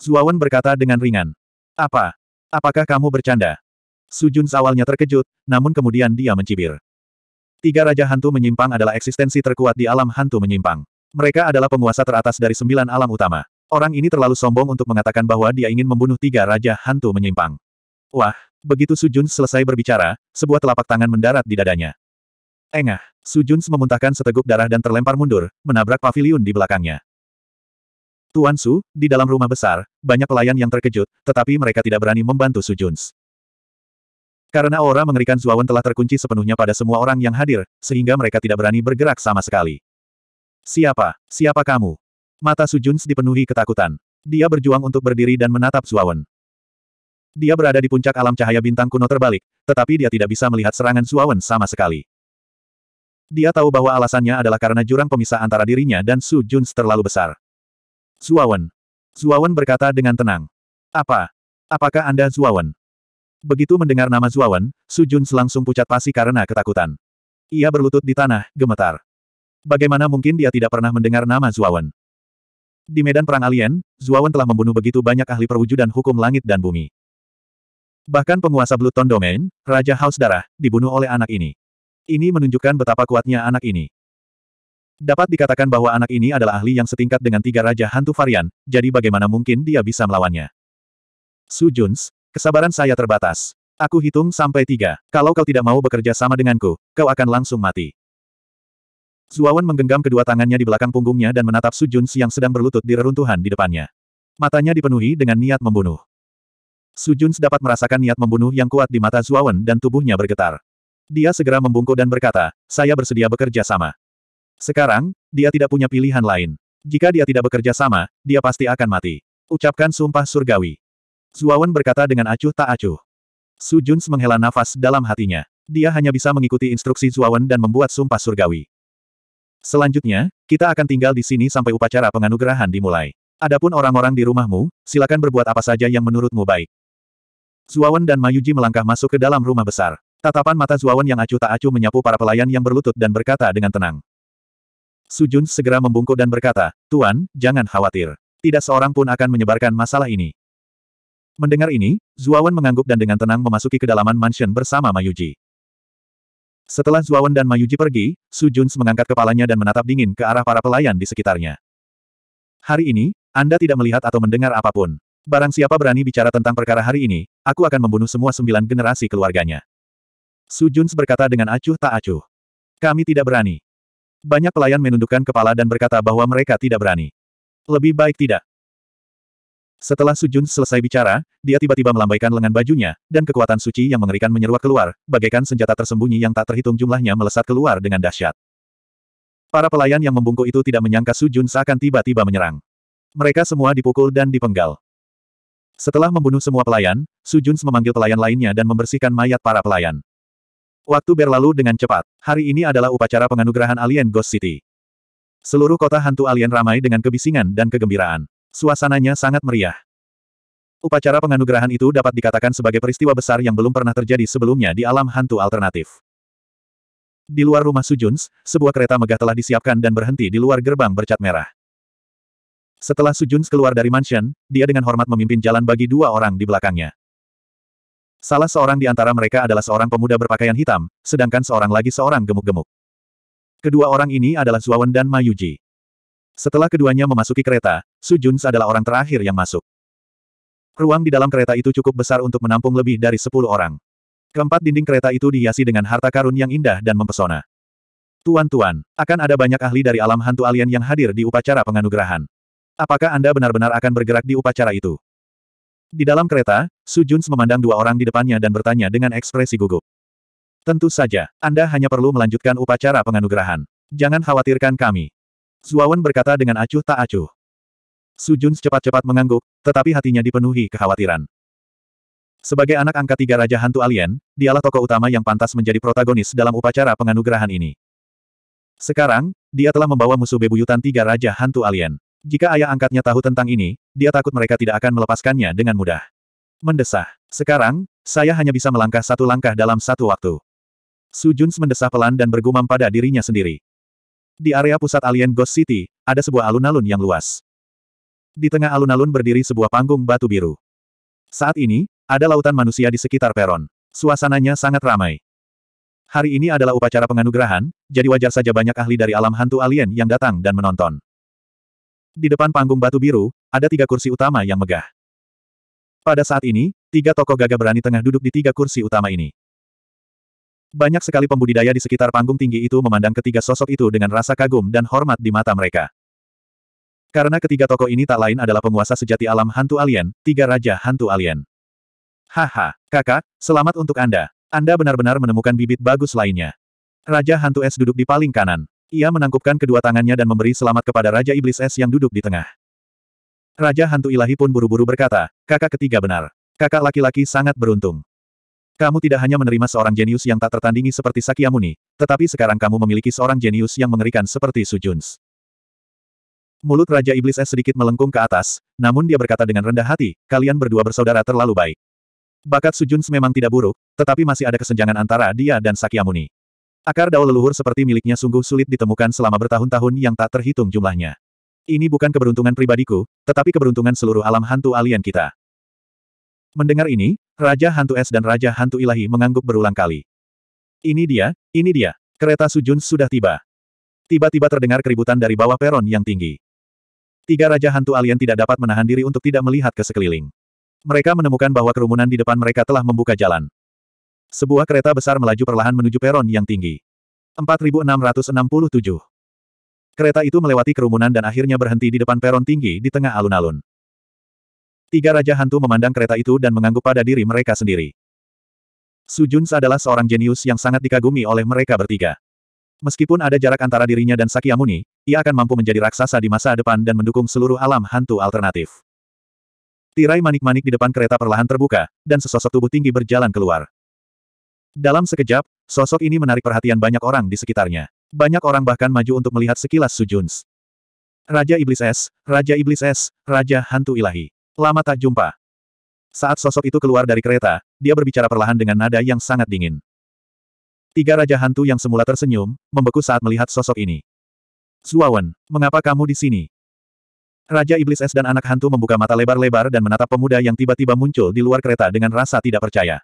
Zuawan berkata dengan ringan. Apa? Apakah kamu bercanda? Su Juns awalnya terkejut, namun kemudian dia mencibir. Tiga Raja Hantu Menyimpang adalah eksistensi terkuat di alam hantu menyimpang. Mereka adalah penguasa teratas dari sembilan alam utama. Orang ini terlalu sombong untuk mengatakan bahwa dia ingin membunuh tiga Raja Hantu Menyimpang. Wah, begitu Sujun selesai berbicara, sebuah telapak tangan mendarat di dadanya. Engah, Sujun memuntahkan seteguk darah dan terlempar mundur, menabrak pavilion di belakangnya. Tuan Su, di dalam rumah besar, banyak pelayan yang terkejut, tetapi mereka tidak berani membantu Sujuns. Karena aura mengerikan Zuawan telah terkunci sepenuhnya pada semua orang yang hadir, sehingga mereka tidak berani bergerak sama sekali. Siapa? Siapa kamu? Mata Sujuns dipenuhi ketakutan. Dia berjuang untuk berdiri dan menatap Zuawan. Dia berada di puncak alam cahaya bintang kuno terbalik, tetapi dia tidak bisa melihat serangan Zuawan sama sekali. Dia tahu bahwa alasannya adalah karena jurang pemisah antara dirinya dan Su Juns terlalu besar. Zuawan. Zuawan berkata dengan tenang. Apa? Apakah Anda Zuawan? Begitu mendengar nama Zuawan, Su Jun langsung pucat pasi karena ketakutan. Ia berlutut di tanah, gemetar. Bagaimana mungkin dia tidak pernah mendengar nama Zuawan? Di medan perang alien, Zuawan telah membunuh begitu banyak ahli perwujudan hukum langit dan bumi. Bahkan penguasa Bluton Domain, Raja Haus Darah, dibunuh oleh anak ini. Ini menunjukkan betapa kuatnya anak ini. Dapat dikatakan bahwa anak ini adalah ahli yang setingkat dengan tiga raja hantu varian, jadi bagaimana mungkin dia bisa melawannya? Su Juns, Kesabaran saya terbatas. Aku hitung sampai tiga. Kalau kau tidak mau bekerja sama denganku, kau akan langsung mati. Zuawan menggenggam kedua tangannya di belakang punggungnya dan menatap Su Jun yang sedang berlutut di reruntuhan di depannya. Matanya dipenuhi dengan niat membunuh. Su Jun dapat merasakan niat membunuh yang kuat di mata Zuawan dan tubuhnya bergetar. Dia segera membungkuk dan berkata, saya bersedia bekerja sama. Sekarang, dia tidak punya pilihan lain. Jika dia tidak bekerja sama, dia pasti akan mati. Ucapkan sumpah surgawi. Zuawan berkata dengan acuh tak acuh. Su Junz menghela nafas dalam hatinya. Dia hanya bisa mengikuti instruksi Zuawan dan membuat sumpah surgawi. Selanjutnya, kita akan tinggal di sini sampai upacara penganugerahan dimulai. Adapun orang-orang di rumahmu, silakan berbuat apa saja yang menurutmu baik. Zuawan dan Mayuji melangkah masuk ke dalam rumah besar. Tatapan mata Zuawan yang acuh tak acuh menyapu para pelayan yang berlutut dan berkata dengan tenang. Su Sujun segera membungkuk dan berkata, Tuan, jangan khawatir. Tidak seorang pun akan menyebarkan masalah ini. Mendengar ini, Zuawan mengangguk dan dengan tenang memasuki kedalaman mansion bersama Mayuji. Setelah Zuawan dan Mayuji pergi, Su Juns mengangkat kepalanya dan menatap dingin ke arah para pelayan di sekitarnya. Hari ini, Anda tidak melihat atau mendengar apapun. Barang siapa berani bicara tentang perkara hari ini, aku akan membunuh semua sembilan generasi keluarganya. Su Juns berkata dengan acuh tak acuh. Kami tidak berani. Banyak pelayan menundukkan kepala dan berkata bahwa mereka tidak berani. Lebih baik tidak. Setelah Sujun selesai bicara, dia tiba-tiba melambaikan lengan bajunya, dan kekuatan suci yang mengerikan menyeruak keluar, bagaikan senjata tersembunyi yang tak terhitung jumlahnya melesat keluar dengan dahsyat. Para pelayan yang membungkuk itu tidak menyangka Sujun seakan tiba-tiba menyerang. Mereka semua dipukul dan dipenggal. Setelah membunuh semua pelayan, Sujun memanggil pelayan lainnya dan membersihkan mayat para pelayan. Waktu berlalu dengan cepat. Hari ini adalah upacara penganugerahan alien Ghost City. Seluruh kota hantu alien ramai dengan kebisingan dan kegembiraan. Suasananya sangat meriah. Upacara penganugerahan itu dapat dikatakan sebagai peristiwa besar yang belum pernah terjadi sebelumnya di alam hantu alternatif. Di luar rumah Sujuns, sebuah kereta megah telah disiapkan dan berhenti di luar gerbang bercat merah. Setelah Sujuns keluar dari mansion, dia dengan hormat memimpin jalan bagi dua orang di belakangnya. Salah seorang di antara mereka adalah seorang pemuda berpakaian hitam, sedangkan seorang lagi seorang gemuk-gemuk. Kedua orang ini adalah Zuawan dan Mayuji. Setelah keduanya memasuki kereta, Su Juns adalah orang terakhir yang masuk. Ruang di dalam kereta itu cukup besar untuk menampung lebih dari sepuluh orang. Keempat dinding kereta itu dihiasi dengan harta karun yang indah dan mempesona. Tuan-tuan, akan ada banyak ahli dari alam hantu alien yang hadir di upacara penganugerahan. Apakah Anda benar-benar akan bergerak di upacara itu? Di dalam kereta, Su Junz memandang dua orang di depannya dan bertanya dengan ekspresi gugup. Tentu saja, Anda hanya perlu melanjutkan upacara penganugerahan. Jangan khawatirkan kami. Zuawan berkata dengan acuh tak acuh. Sujun secepat-cepat mengangguk, tetapi hatinya dipenuhi kekhawatiran. Sebagai anak angkat tiga Raja Hantu Alien, dialah tokoh utama yang pantas menjadi protagonis dalam upacara penganugerahan ini. Sekarang, dia telah membawa musuh bebuyutan tiga Raja Hantu Alien. Jika ayah angkatnya tahu tentang ini, dia takut mereka tidak akan melepaskannya dengan mudah. Mendesah. Sekarang, saya hanya bisa melangkah satu langkah dalam satu waktu. Su Jun mendesah pelan dan bergumam pada dirinya sendiri. Di area pusat alien Ghost City, ada sebuah alun-alun yang luas. Di tengah alun-alun berdiri sebuah panggung batu biru. Saat ini, ada lautan manusia di sekitar peron. Suasananya sangat ramai. Hari ini adalah upacara penganugerahan, jadi wajar saja banyak ahli dari alam hantu alien yang datang dan menonton. Di depan panggung batu biru, ada tiga kursi utama yang megah. Pada saat ini, tiga tokoh gagah berani tengah duduk di tiga kursi utama ini. Banyak sekali pembudidaya di sekitar panggung tinggi itu memandang ketiga sosok itu dengan rasa kagum dan hormat di mata mereka. Karena ketiga tokoh ini tak lain adalah penguasa sejati alam hantu alien, tiga raja hantu alien. Haha, kakak, selamat untuk Anda. Anda benar-benar menemukan bibit bagus lainnya. Raja hantu es duduk di paling kanan. Ia menangkupkan kedua tangannya dan memberi selamat kepada Raja Iblis Es yang duduk di tengah. Raja Hantu Ilahi pun buru-buru berkata, kakak ketiga benar. Kakak laki-laki sangat beruntung. Kamu tidak hanya menerima seorang jenius yang tak tertandingi seperti Sakyamuni, tetapi sekarang kamu memiliki seorang jenius yang mengerikan seperti Sujuns. Mulut Raja Iblis S sedikit melengkung ke atas, namun dia berkata dengan rendah hati, kalian berdua bersaudara terlalu baik. Bakat Sujuns memang tidak buruk, tetapi masih ada kesenjangan antara dia dan Sakyamuni. Akar daul leluhur seperti miliknya sungguh sulit ditemukan selama bertahun-tahun yang tak terhitung jumlahnya. Ini bukan keberuntungan pribadiku, tetapi keberuntungan seluruh alam hantu alien kita. Mendengar ini, Raja Hantu Es dan Raja Hantu Ilahi mengangguk berulang kali. Ini dia, ini dia. Kereta Sujun sudah tiba. Tiba-tiba terdengar keributan dari bawah peron yang tinggi. Tiga Raja Hantu Alien tidak dapat menahan diri untuk tidak melihat ke sekeliling. Mereka menemukan bahwa kerumunan di depan mereka telah membuka jalan. Sebuah kereta besar melaju perlahan menuju peron yang tinggi. 4667. Kereta itu melewati kerumunan dan akhirnya berhenti di depan peron tinggi di tengah alun-alun. Tiga Raja Hantu memandang kereta itu dan mengangguk pada diri mereka sendiri. Su Juns adalah seorang jenius yang sangat dikagumi oleh mereka bertiga. Meskipun ada jarak antara dirinya dan Sakyamuni, ia akan mampu menjadi raksasa di masa depan dan mendukung seluruh alam hantu alternatif. Tirai manik-manik di depan kereta perlahan terbuka, dan sesosok tubuh tinggi berjalan keluar. Dalam sekejap, sosok ini menarik perhatian banyak orang di sekitarnya. Banyak orang bahkan maju untuk melihat sekilas Su Juns. Raja Iblis Es, Raja Iblis Es, Raja Hantu Ilahi. Lama tak jumpa. Saat sosok itu keluar dari kereta, dia berbicara perlahan dengan nada yang sangat dingin. Tiga raja hantu yang semula tersenyum, membeku saat melihat sosok ini. Zuawan, mengapa kamu di sini? Raja Iblis Es dan anak hantu membuka mata lebar-lebar dan menatap pemuda yang tiba-tiba muncul di luar kereta dengan rasa tidak percaya.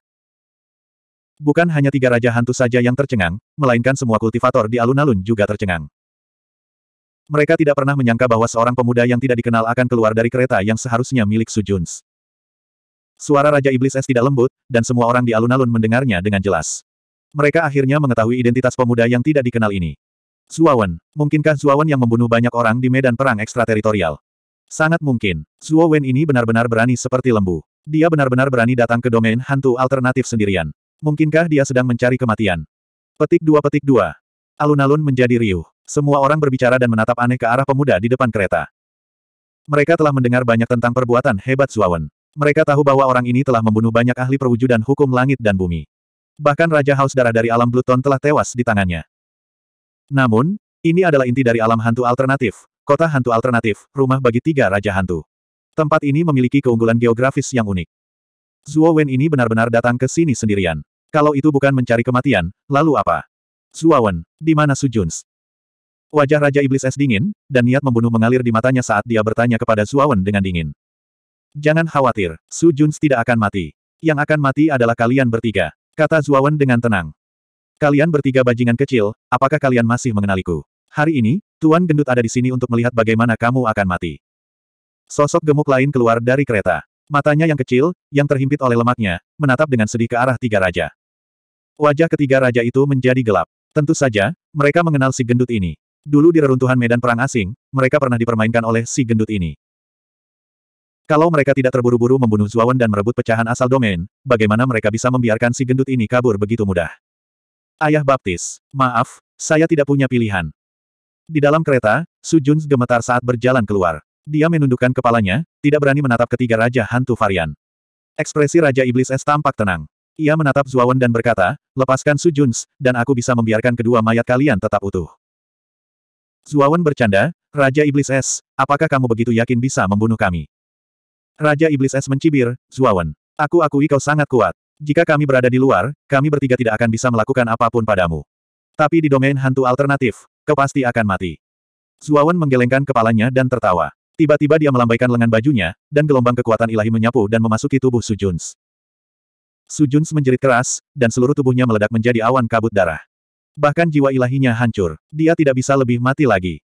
Bukan hanya tiga raja hantu saja yang tercengang, melainkan semua kultivator di alun-alun juga tercengang. Mereka tidak pernah menyangka bahwa seorang pemuda yang tidak dikenal akan keluar dari kereta yang seharusnya milik Su Juns. Suara Raja Iblis Es tidak lembut, dan semua orang di alun-alun mendengarnya dengan jelas. Mereka akhirnya mengetahui identitas pemuda yang tidak dikenal ini. Zuowen. Mungkinkah Zuowen yang membunuh banyak orang di medan perang ekstrateritorial? Sangat mungkin. Zuowen ini benar-benar berani seperti lembu. Dia benar-benar berani datang ke domain hantu alternatif sendirian. Mungkinkah dia sedang mencari kematian? Petik dua petik dua. Alun-alun menjadi riuh. Semua orang berbicara dan menatap aneh ke arah pemuda di depan kereta. Mereka telah mendengar banyak tentang perbuatan hebat Zuawan. Mereka tahu bahwa orang ini telah membunuh banyak ahli perwujudan hukum langit dan bumi. Bahkan Raja Haus Darah dari alam Bluton telah tewas di tangannya. Namun, ini adalah inti dari alam hantu alternatif, kota hantu alternatif, rumah bagi tiga Raja Hantu. Tempat ini memiliki keunggulan geografis yang unik. Zuo Wen ini benar-benar datang ke sini sendirian. Kalau itu bukan mencari kematian, lalu apa? Zuawan, di mana Su Juns? Wajah Raja Iblis Es dingin, dan niat membunuh mengalir di matanya saat dia bertanya kepada Zuawan dengan dingin. Jangan khawatir, Su Jun tidak akan mati. Yang akan mati adalah kalian bertiga, kata Zuawan dengan tenang. Kalian bertiga bajingan kecil, apakah kalian masih mengenaliku? Hari ini, Tuan Gendut ada di sini untuk melihat bagaimana kamu akan mati. Sosok gemuk lain keluar dari kereta. Matanya yang kecil, yang terhimpit oleh lemaknya, menatap dengan sedih ke arah tiga raja. Wajah ketiga raja itu menjadi gelap. Tentu saja, mereka mengenal si gendut ini. Dulu di reruntuhan medan perang asing, mereka pernah dipermainkan oleh si gendut ini. Kalau mereka tidak terburu-buru membunuh Zuawan dan merebut pecahan asal domain, bagaimana mereka bisa membiarkan si gendut ini kabur begitu mudah? Ayah Baptis, maaf, saya tidak punya pilihan. Di dalam kereta, Su Jun gemetar saat berjalan keluar. Dia menundukkan kepalanya, tidak berani menatap ketiga Raja Hantu Varian. Ekspresi Raja Iblis S tampak tenang. Ia menatap Zuawan dan berkata, lepaskan Su Jun dan aku bisa membiarkan kedua mayat kalian tetap utuh. Zuawan bercanda, Raja Iblis Es, apakah kamu begitu yakin bisa membunuh kami? Raja Iblis Es mencibir, Zuawan. Aku akui kau sangat kuat. Jika kami berada di luar, kami bertiga tidak akan bisa melakukan apapun padamu. Tapi di domain hantu alternatif, kau pasti akan mati. Zuawan menggelengkan kepalanya dan tertawa. Tiba-tiba dia melambaikan lengan bajunya, dan gelombang kekuatan ilahi menyapu dan memasuki tubuh Sujuns. Sujuns menjerit keras, dan seluruh tubuhnya meledak menjadi awan kabut darah. Bahkan jiwa ilahinya hancur, dia tidak bisa lebih mati lagi.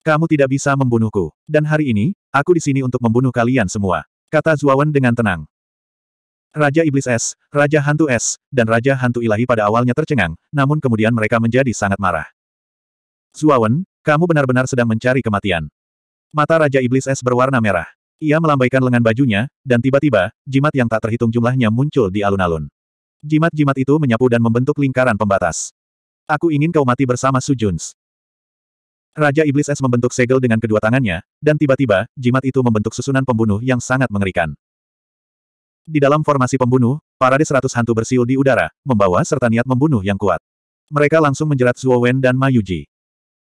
Kamu tidak bisa membunuhku. Dan hari ini, aku di sini untuk membunuh kalian semua. Kata Zuawan dengan tenang. Raja Iblis Es, Raja Hantu Es, dan Raja Hantu Ilahi pada awalnya tercengang, namun kemudian mereka menjadi sangat marah. Zuawan, kamu benar-benar sedang mencari kematian. Mata Raja Iblis Es berwarna merah. Ia melambaikan lengan bajunya, dan tiba-tiba, jimat yang tak terhitung jumlahnya muncul di alun-alun. Jimat-jimat itu menyapu dan membentuk lingkaran pembatas. Aku ingin kau mati bersama Sujuns. Raja Iblis S membentuk segel dengan kedua tangannya, dan tiba-tiba, jimat itu membentuk susunan pembunuh yang sangat mengerikan. Di dalam formasi pembunuh, parade seratus hantu bersiul di udara, membawa serta niat membunuh yang kuat. Mereka langsung menjerat Zuo Wen dan Mayuji.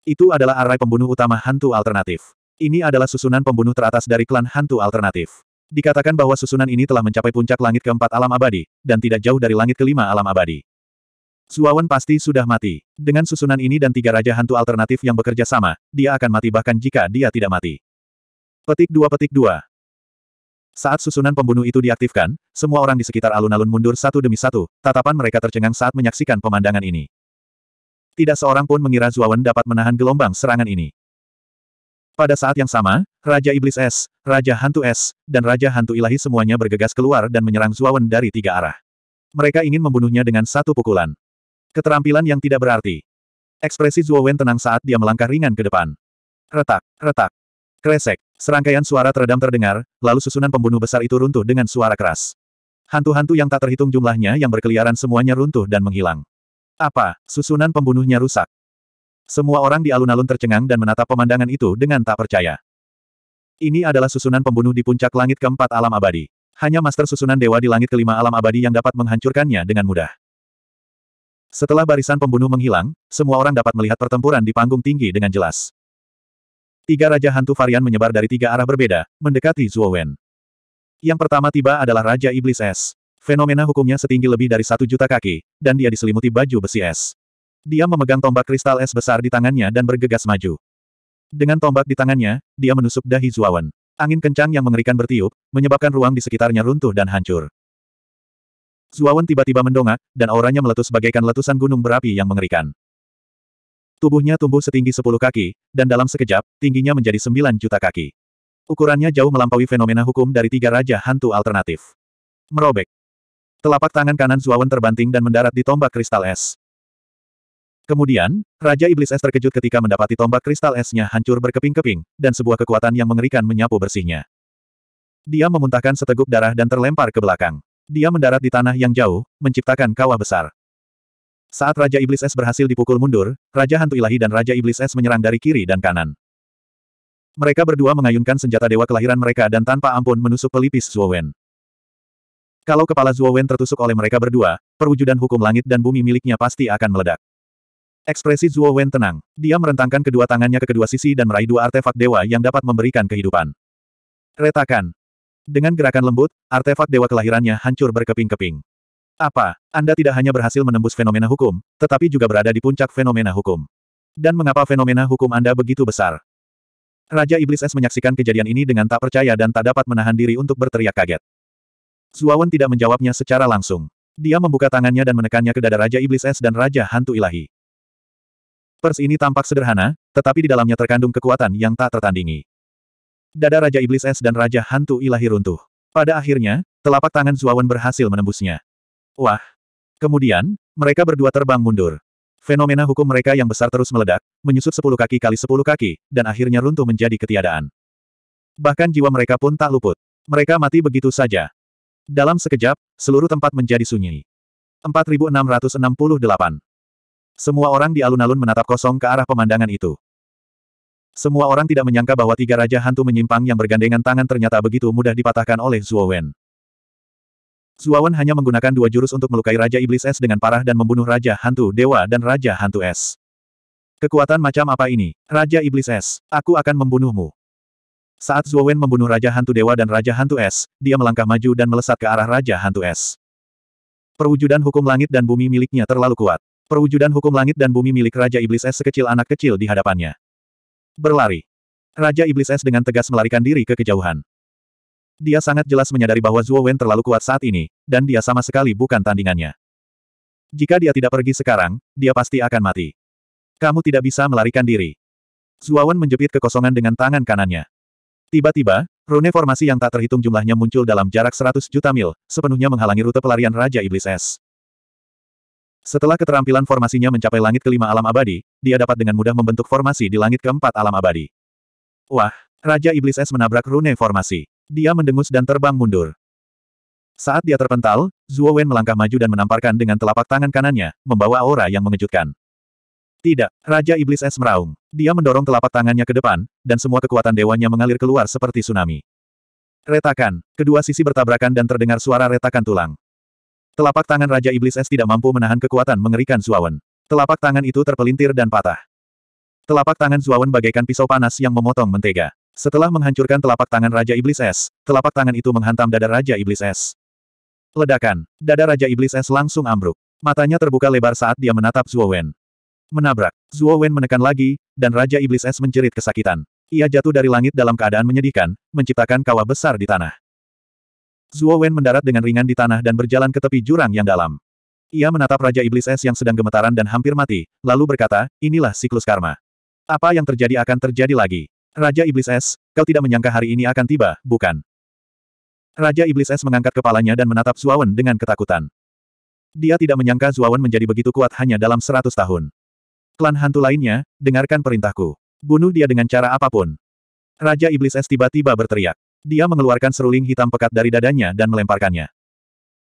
Itu adalah arai pembunuh utama hantu alternatif. Ini adalah susunan pembunuh teratas dari klan hantu alternatif. Dikatakan bahwa susunan ini telah mencapai puncak langit keempat alam abadi, dan tidak jauh dari langit kelima alam abadi. Suawan pasti sudah mati. Dengan susunan ini dan tiga raja hantu alternatif yang bekerja sama, dia akan mati bahkan jika dia tidak mati. Petik dua petik dua. Saat susunan pembunuh itu diaktifkan, semua orang di sekitar alun-alun mundur satu demi satu, tatapan mereka tercengang saat menyaksikan pemandangan ini. Tidak seorang pun mengira Zuawan dapat menahan gelombang serangan ini. Pada saat yang sama, Raja Iblis S, Raja Hantu S, dan Raja Hantu Ilahi semuanya bergegas keluar dan menyerang Zuawan dari tiga arah. Mereka ingin membunuhnya dengan satu pukulan. Keterampilan yang tidak berarti. Ekspresi Zhuo Wen tenang saat dia melangkah ringan ke depan. Retak, retak. Kresek, serangkaian suara teredam terdengar, lalu susunan pembunuh besar itu runtuh dengan suara keras. Hantu-hantu yang tak terhitung jumlahnya yang berkeliaran semuanya runtuh dan menghilang. Apa, susunan pembunuhnya rusak? Semua orang di alun-alun tercengang dan menatap pemandangan itu dengan tak percaya. Ini adalah susunan pembunuh di puncak langit keempat alam abadi. Hanya master susunan dewa di langit kelima alam abadi yang dapat menghancurkannya dengan mudah. Setelah barisan pembunuh menghilang, semua orang dapat melihat pertempuran di panggung tinggi dengan jelas. Tiga raja hantu varian menyebar dari tiga arah berbeda, mendekati Wen. Yang pertama tiba adalah Raja Iblis Es. Fenomena hukumnya setinggi lebih dari satu juta kaki, dan dia diselimuti baju besi es. Dia memegang tombak kristal es besar di tangannya dan bergegas maju. Dengan tombak di tangannya, dia menusuk dahi Wen. Angin kencang yang mengerikan bertiup, menyebabkan ruang di sekitarnya runtuh dan hancur. Zuawan tiba-tiba mendongak, dan auranya meletus bagaikan letusan gunung berapi yang mengerikan. Tubuhnya tumbuh setinggi 10 kaki, dan dalam sekejap, tingginya menjadi 9 juta kaki. Ukurannya jauh melampaui fenomena hukum dari tiga raja hantu alternatif. Merobek. Telapak tangan kanan Zuawan terbanting dan mendarat di tombak kristal es. Kemudian, Raja Iblis Es terkejut ketika mendapati tombak kristal esnya hancur berkeping-keping, dan sebuah kekuatan yang mengerikan menyapu bersihnya. Dia memuntahkan seteguk darah dan terlempar ke belakang. Dia mendarat di tanah yang jauh, menciptakan kawah besar. Saat Raja Iblis Es berhasil dipukul mundur, Raja Hantu Ilahi dan Raja Iblis Es menyerang dari kiri dan kanan. Mereka berdua mengayunkan senjata dewa kelahiran mereka dan tanpa ampun menusuk pelipis Zuowen. Kalau kepala Zuowen tertusuk oleh mereka berdua, perwujudan hukum langit dan bumi miliknya pasti akan meledak. Ekspresi Zuowen tenang. Dia merentangkan kedua tangannya ke kedua sisi dan meraih dua artefak dewa yang dapat memberikan kehidupan. Retakan. Dengan gerakan lembut, artefak dewa kelahirannya hancur berkeping-keping. Apa, Anda tidak hanya berhasil menembus fenomena hukum, tetapi juga berada di puncak fenomena hukum. Dan mengapa fenomena hukum Anda begitu besar? Raja Iblis S menyaksikan kejadian ini dengan tak percaya dan tak dapat menahan diri untuk berteriak kaget. Zuawan tidak menjawabnya secara langsung. Dia membuka tangannya dan menekannya ke dada Raja Iblis S dan Raja Hantu Ilahi. Pers ini tampak sederhana, tetapi di dalamnya terkandung kekuatan yang tak tertandingi. Dada Raja Iblis Es dan Raja Hantu Ilahi runtuh. Pada akhirnya, telapak tangan Zuawan berhasil menembusnya. Wah! Kemudian, mereka berdua terbang mundur. Fenomena hukum mereka yang besar terus meledak, menyusut sepuluh kaki kali sepuluh kaki, dan akhirnya runtuh menjadi ketiadaan. Bahkan jiwa mereka pun tak luput. Mereka mati begitu saja. Dalam sekejap, seluruh tempat menjadi sunyi. 4668. Semua orang di alun-alun menatap kosong ke arah pemandangan itu. Semua orang tidak menyangka bahwa tiga raja hantu menyimpang yang bergandengan tangan ternyata begitu mudah dipatahkan oleh Zuo Wen. Zuo Wen hanya menggunakan dua jurus untuk melukai Raja Iblis Es dengan parah dan membunuh Raja Hantu Dewa dan Raja Hantu Es. Kekuatan macam apa ini? Raja Iblis Es, aku akan membunuhmu. Saat Zuo Wen membunuh Raja Hantu Dewa dan Raja Hantu Es, dia melangkah maju dan melesat ke arah Raja Hantu Es. Perwujudan hukum langit dan bumi miliknya terlalu kuat. Perwujudan hukum langit dan bumi milik Raja Iblis Es sekecil anak kecil di hadapannya. Berlari. Raja Iblis Es dengan tegas melarikan diri ke kejauhan. Dia sangat jelas menyadari bahwa Zhuo Wen terlalu kuat saat ini, dan dia sama sekali bukan tandingannya. Jika dia tidak pergi sekarang, dia pasti akan mati. Kamu tidak bisa melarikan diri. Zhuo Wen menjepit kekosongan dengan tangan kanannya. Tiba-tiba, rune formasi yang tak terhitung jumlahnya muncul dalam jarak 100 juta mil, sepenuhnya menghalangi rute pelarian Raja Iblis Es. Setelah keterampilan formasinya mencapai langit kelima alam abadi, dia dapat dengan mudah membentuk formasi di langit keempat alam abadi. Wah, Raja Iblis Es menabrak rune formasi. Dia mendengus dan terbang mundur. Saat dia terpental, Zuo Wen melangkah maju dan menamparkan dengan telapak tangan kanannya, membawa aura yang mengejutkan. Tidak, Raja Iblis Es meraung. Dia mendorong telapak tangannya ke depan, dan semua kekuatan dewanya mengalir keluar seperti tsunami. Retakan, kedua sisi bertabrakan dan terdengar suara retakan tulang. Telapak tangan Raja Iblis Es tidak mampu menahan kekuatan mengerikan Zuawan. Telapak tangan itu terpelintir dan patah. Telapak tangan Zuawan bagaikan pisau panas yang memotong mentega. Setelah menghancurkan telapak tangan Raja Iblis Es, telapak tangan itu menghantam dada Raja Iblis Es. Ledakan, dada Raja Iblis Es langsung ambruk. Matanya terbuka lebar saat dia menatap Zuowen. Menabrak, Zuowen menekan lagi, dan Raja Iblis Es menjerit kesakitan. Ia jatuh dari langit dalam keadaan menyedihkan, menciptakan kawah besar di tanah. Zuo Wen mendarat dengan ringan di tanah dan berjalan ke tepi jurang yang dalam. Ia menatap Raja Iblis Es yang sedang gemetaran dan hampir mati, lalu berkata, inilah siklus karma. Apa yang terjadi akan terjadi lagi. Raja Iblis Es, kau tidak menyangka hari ini akan tiba, bukan? Raja Iblis Es mengangkat kepalanya dan menatap Wen dengan ketakutan. Dia tidak menyangka Wen menjadi begitu kuat hanya dalam seratus tahun. Klan hantu lainnya, dengarkan perintahku. Bunuh dia dengan cara apapun. Raja Iblis Es tiba-tiba berteriak. Dia mengeluarkan seruling hitam pekat dari dadanya dan melemparkannya.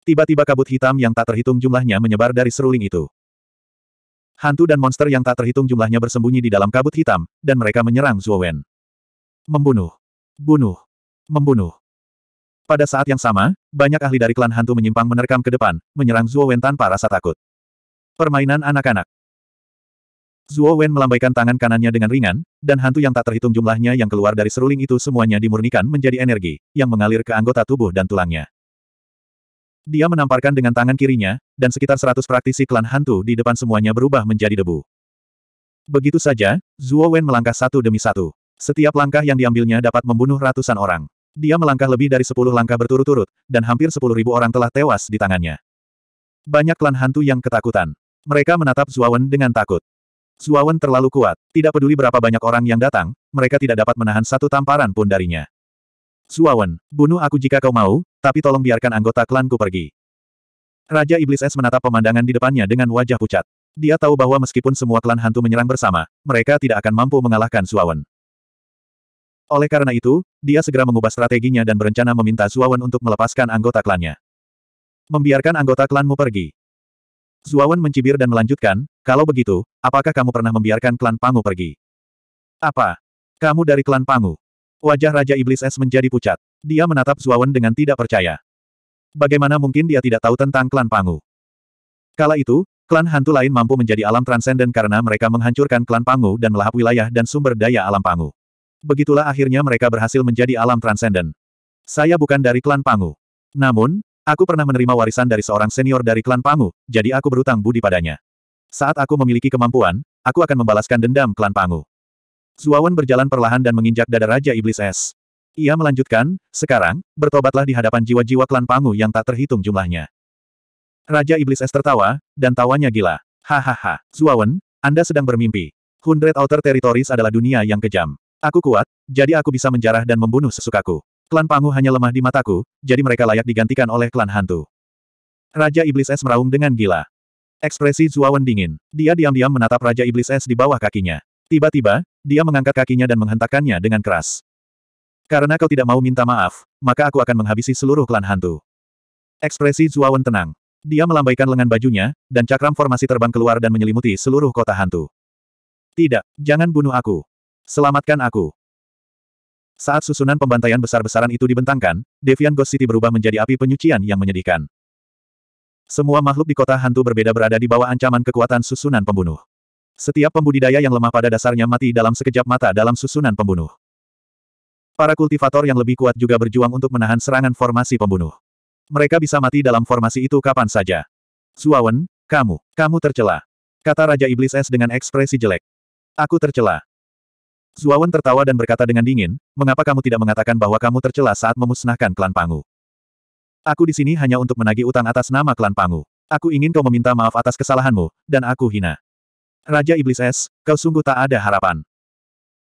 Tiba-tiba kabut hitam yang tak terhitung jumlahnya menyebar dari seruling itu. Hantu dan monster yang tak terhitung jumlahnya bersembunyi di dalam kabut hitam, dan mereka menyerang Zhuo Wen. Membunuh. Bunuh. Membunuh. Pada saat yang sama, banyak ahli dari klan hantu menyimpang menerkam ke depan, menyerang Zhuo Wen tanpa rasa takut. Permainan anak-anak. Zuo Wen melambaikan tangan kanannya dengan ringan, dan hantu yang tak terhitung jumlahnya yang keluar dari seruling itu semuanya dimurnikan menjadi energi, yang mengalir ke anggota tubuh dan tulangnya. Dia menamparkan dengan tangan kirinya, dan sekitar seratus praktisi klan hantu di depan semuanya berubah menjadi debu. Begitu saja, Zuo Wen melangkah satu demi satu. Setiap langkah yang diambilnya dapat membunuh ratusan orang. Dia melangkah lebih dari sepuluh langkah berturut-turut, dan hampir sepuluh ribu orang telah tewas di tangannya. Banyak klan hantu yang ketakutan. Mereka menatap Wen dengan takut. Suawan terlalu kuat, tidak peduli berapa banyak orang yang datang, mereka tidak dapat menahan satu tamparan pun darinya. Suawan, bunuh aku jika kau mau, tapi tolong biarkan anggota klanku pergi. Raja Iblis Es menatap pemandangan di depannya dengan wajah pucat. Dia tahu bahwa meskipun semua klan hantu menyerang bersama, mereka tidak akan mampu mengalahkan Suawan. Oleh karena itu, dia segera mengubah strateginya dan berencana meminta Suawan untuk melepaskan anggota klannya. Membiarkan anggota klanmu pergi. Zuawan mencibir dan melanjutkan, kalau begitu, apakah kamu pernah membiarkan klan Pangu pergi? Apa? Kamu dari klan Pangu? Wajah Raja Iblis Es menjadi pucat. Dia menatap Zuawan dengan tidak percaya. Bagaimana mungkin dia tidak tahu tentang klan Pangu? Kala itu, klan hantu lain mampu menjadi alam transenden karena mereka menghancurkan klan Pangu dan melahap wilayah dan sumber daya alam Pangu. Begitulah akhirnya mereka berhasil menjadi alam transenden. Saya bukan dari klan Pangu. Namun, Aku pernah menerima warisan dari seorang senior dari klan Pangu, jadi aku berutang budi padanya. Saat aku memiliki kemampuan, aku akan membalaskan dendam klan Pangu. Zuawan berjalan perlahan dan menginjak dada Raja Iblis Es. Ia melanjutkan, sekarang, bertobatlah di hadapan jiwa-jiwa klan Pangu yang tak terhitung jumlahnya. Raja Iblis Es tertawa, dan tawanya gila. Hahaha, Zuawan, Anda sedang bermimpi. Hundred Outer Territories adalah dunia yang kejam. Aku kuat, jadi aku bisa menjarah dan membunuh sesukaku. Klan Pangu hanya lemah di mataku, jadi mereka layak digantikan oleh klan hantu. Raja Iblis Es meraung dengan gila. Ekspresi Zuawan dingin. Dia diam-diam menatap Raja Iblis Es di bawah kakinya. Tiba-tiba, dia mengangkat kakinya dan menghentakkannya dengan keras. Karena kau tidak mau minta maaf, maka aku akan menghabisi seluruh klan hantu. Ekspresi Zuawan tenang. Dia melambaikan lengan bajunya, dan cakram formasi terbang keluar dan menyelimuti seluruh kota hantu. Tidak, jangan bunuh aku. Selamatkan aku. Saat susunan pembantaian besar-besaran itu dibentangkan, Devian Ghost City berubah menjadi api penyucian yang menyedihkan. Semua makhluk di kota hantu berbeda berada di bawah ancaman kekuatan susunan pembunuh. Setiap pembudidaya yang lemah pada dasarnya mati dalam sekejap mata dalam susunan pembunuh. Para kultivator yang lebih kuat juga berjuang untuk menahan serangan formasi pembunuh. Mereka bisa mati dalam formasi itu kapan saja. Suawen, kamu, kamu tercela. Kata Raja Iblis Es dengan ekspresi jelek. Aku tercela. Zuawan tertawa dan berkata dengan dingin, mengapa kamu tidak mengatakan bahwa kamu tercela saat memusnahkan klan Pangu? Aku di sini hanya untuk menagih utang atas nama klan Pangu. Aku ingin kau meminta maaf atas kesalahanmu, dan aku hina. Raja Iblis Es, kau sungguh tak ada harapan.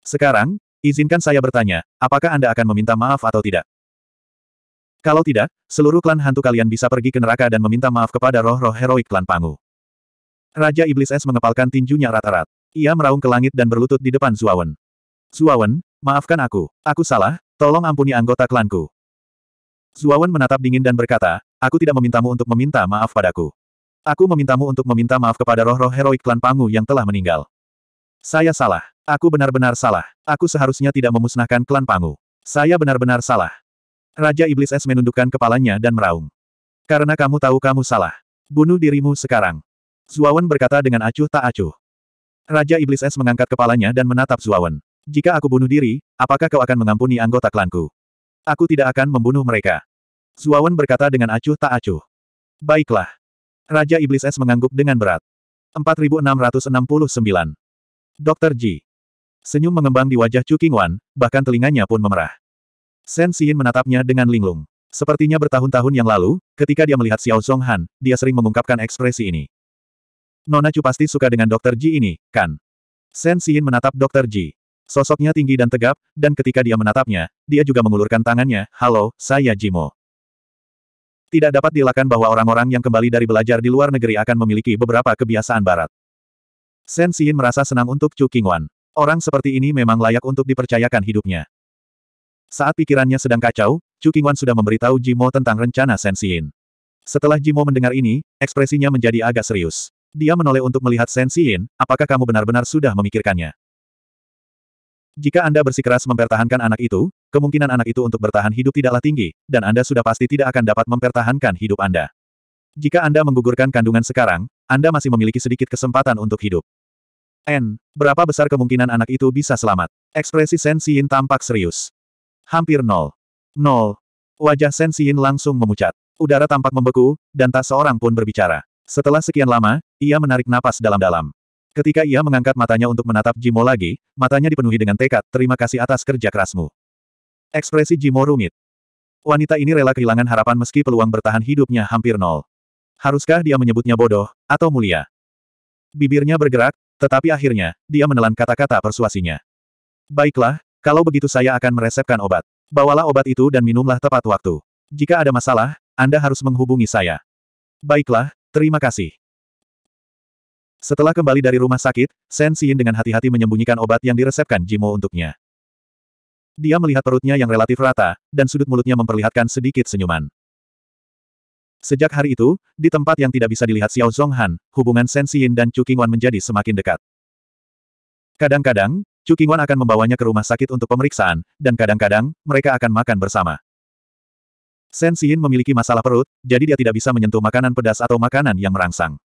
Sekarang, izinkan saya bertanya, apakah Anda akan meminta maaf atau tidak? Kalau tidak, seluruh klan hantu kalian bisa pergi ke neraka dan meminta maaf kepada roh-roh heroik klan Pangu. Raja Iblis Es mengepalkan tinjunya rata rata Ia meraung ke langit dan berlutut di depan Zuawan. Zuawan, maafkan aku. Aku salah, tolong ampuni anggota klanku. Zuawan menatap dingin dan berkata, aku tidak memintamu untuk meminta maaf padaku. Aku memintamu untuk meminta maaf kepada roh-roh heroik klan Pangu yang telah meninggal. Saya salah. Aku benar-benar salah. Aku seharusnya tidak memusnahkan klan Pangu. Saya benar-benar salah. Raja Iblis Es menundukkan kepalanya dan meraung. Karena kamu tahu kamu salah. Bunuh dirimu sekarang. Zuawan berkata dengan acuh tak acuh. Raja Iblis Es mengangkat kepalanya dan menatap Zuawan. Jika aku bunuh diri, apakah kau akan mengampuni anggota klanku? Aku tidak akan membunuh mereka. Zuawan berkata dengan acuh tak acuh. Baiklah. Raja Iblis Es mengangguk dengan berat. 4669. Dr. Ji. Senyum mengembang di wajah Chu King Wan, bahkan telinganya pun memerah. Shen Xin menatapnya dengan linglung. Sepertinya bertahun-tahun yang lalu, ketika dia melihat Xiao Song Han, dia sering mengungkapkan ekspresi ini. Nona Chu pasti suka dengan Dr. Ji ini, kan? Shen Xin menatap Dr. Ji. Sosoknya tinggi dan tegap, dan ketika dia menatapnya, dia juga mengulurkan tangannya, Halo, saya Jimo. Tidak dapat dilakukan bahwa orang-orang yang kembali dari belajar di luar negeri akan memiliki beberapa kebiasaan barat. Sen Xin merasa senang untuk Chu Qingwan. Orang seperti ini memang layak untuk dipercayakan hidupnya. Saat pikirannya sedang kacau, Chu Qingwan sudah memberitahu Jimo tentang rencana Sen Xin. Setelah Jimo mendengar ini, ekspresinya menjadi agak serius. Dia menoleh untuk melihat Sen Xin, apakah kamu benar-benar sudah memikirkannya? Jika Anda bersikeras mempertahankan anak itu, kemungkinan anak itu untuk bertahan hidup tidaklah tinggi, dan Anda sudah pasti tidak akan dapat mempertahankan hidup Anda. Jika Anda menggugurkan kandungan sekarang, Anda masih memiliki sedikit kesempatan untuk hidup. N. Berapa besar kemungkinan anak itu bisa selamat? Ekspresi Xin tampak serius. Hampir nol. Nol. Wajah Xin langsung memucat. Udara tampak membeku, dan tak seorang pun berbicara. Setelah sekian lama, ia menarik napas dalam-dalam. Ketika ia mengangkat matanya untuk menatap Jimo lagi, matanya dipenuhi dengan tekad, terima kasih atas kerja kerasmu. Ekspresi Jimo rumit. Wanita ini rela kehilangan harapan meski peluang bertahan hidupnya hampir nol. Haruskah dia menyebutnya bodoh, atau mulia? Bibirnya bergerak, tetapi akhirnya, dia menelan kata-kata persuasinya. Baiklah, kalau begitu saya akan meresepkan obat. Bawalah obat itu dan minumlah tepat waktu. Jika ada masalah, Anda harus menghubungi saya. Baiklah, terima kasih. Setelah kembali dari rumah sakit, Shen Xin dengan hati-hati menyembunyikan obat yang diresepkan Jimo untuknya. Dia melihat perutnya yang relatif rata, dan sudut mulutnya memperlihatkan sedikit senyuman. Sejak hari itu, di tempat yang tidak bisa dilihat Xiao Zhonghan, hubungan Shen Xin dan Chu Qingwan menjadi semakin dekat. Kadang-kadang, Chu Qingwan akan membawanya ke rumah sakit untuk pemeriksaan, dan kadang-kadang, mereka akan makan bersama. Shen Xin memiliki masalah perut, jadi dia tidak bisa menyentuh makanan pedas atau makanan yang merangsang.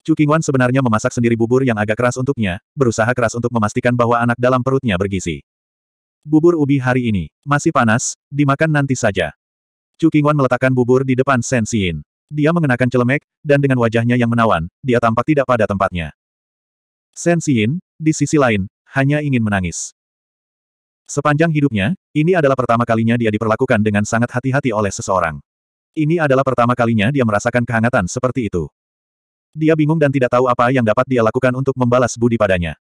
Chu Wan sebenarnya memasak sendiri bubur yang agak keras untuknya, berusaha keras untuk memastikan bahwa anak dalam perutnya bergizi. Bubur ubi hari ini, masih panas, dimakan nanti saja. Chu Wan meletakkan bubur di depan Shen Xin. Dia mengenakan celemek, dan dengan wajahnya yang menawan, dia tampak tidak pada tempatnya. Shen Xin, di sisi lain, hanya ingin menangis. Sepanjang hidupnya, ini adalah pertama kalinya dia diperlakukan dengan sangat hati-hati oleh seseorang. Ini adalah pertama kalinya dia merasakan kehangatan seperti itu. Dia bingung dan tidak tahu apa yang dapat dia lakukan untuk membalas budi padanya.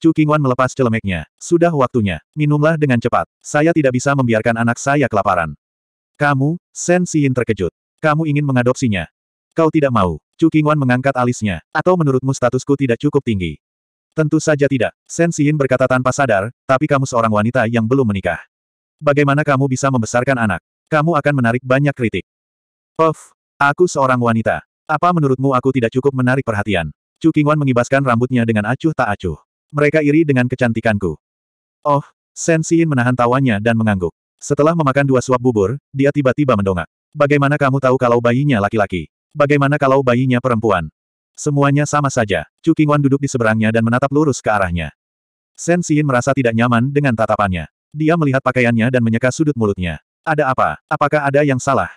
Chu Qingwan melepas celemeknya. Sudah waktunya. Minumlah dengan cepat. Saya tidak bisa membiarkan anak saya kelaparan. Kamu, Shen Xin terkejut. Kamu ingin mengadopsinya. Kau tidak mau. Chu Qingwan mengangkat alisnya. Atau menurutmu statusku tidak cukup tinggi? Tentu saja tidak. Shen Xin berkata tanpa sadar, tapi kamu seorang wanita yang belum menikah. Bagaimana kamu bisa membesarkan anak? Kamu akan menarik banyak kritik. Of, aku seorang wanita. Apa menurutmu aku tidak cukup menarik perhatian? Chu Qingwan mengibaskan rambutnya dengan acuh tak acuh. Mereka iri dengan kecantikanku. Oh, Shen Xin menahan tawanya dan mengangguk. Setelah memakan dua suap bubur, dia tiba-tiba mendongak. Bagaimana kamu tahu kalau bayinya laki-laki? Bagaimana kalau bayinya perempuan? Semuanya sama saja. Chu Qingwan duduk di seberangnya dan menatap lurus ke arahnya. Shen Xin merasa tidak nyaman dengan tatapannya. Dia melihat pakaiannya dan menyeka sudut mulutnya. Ada apa? Apakah ada yang salah?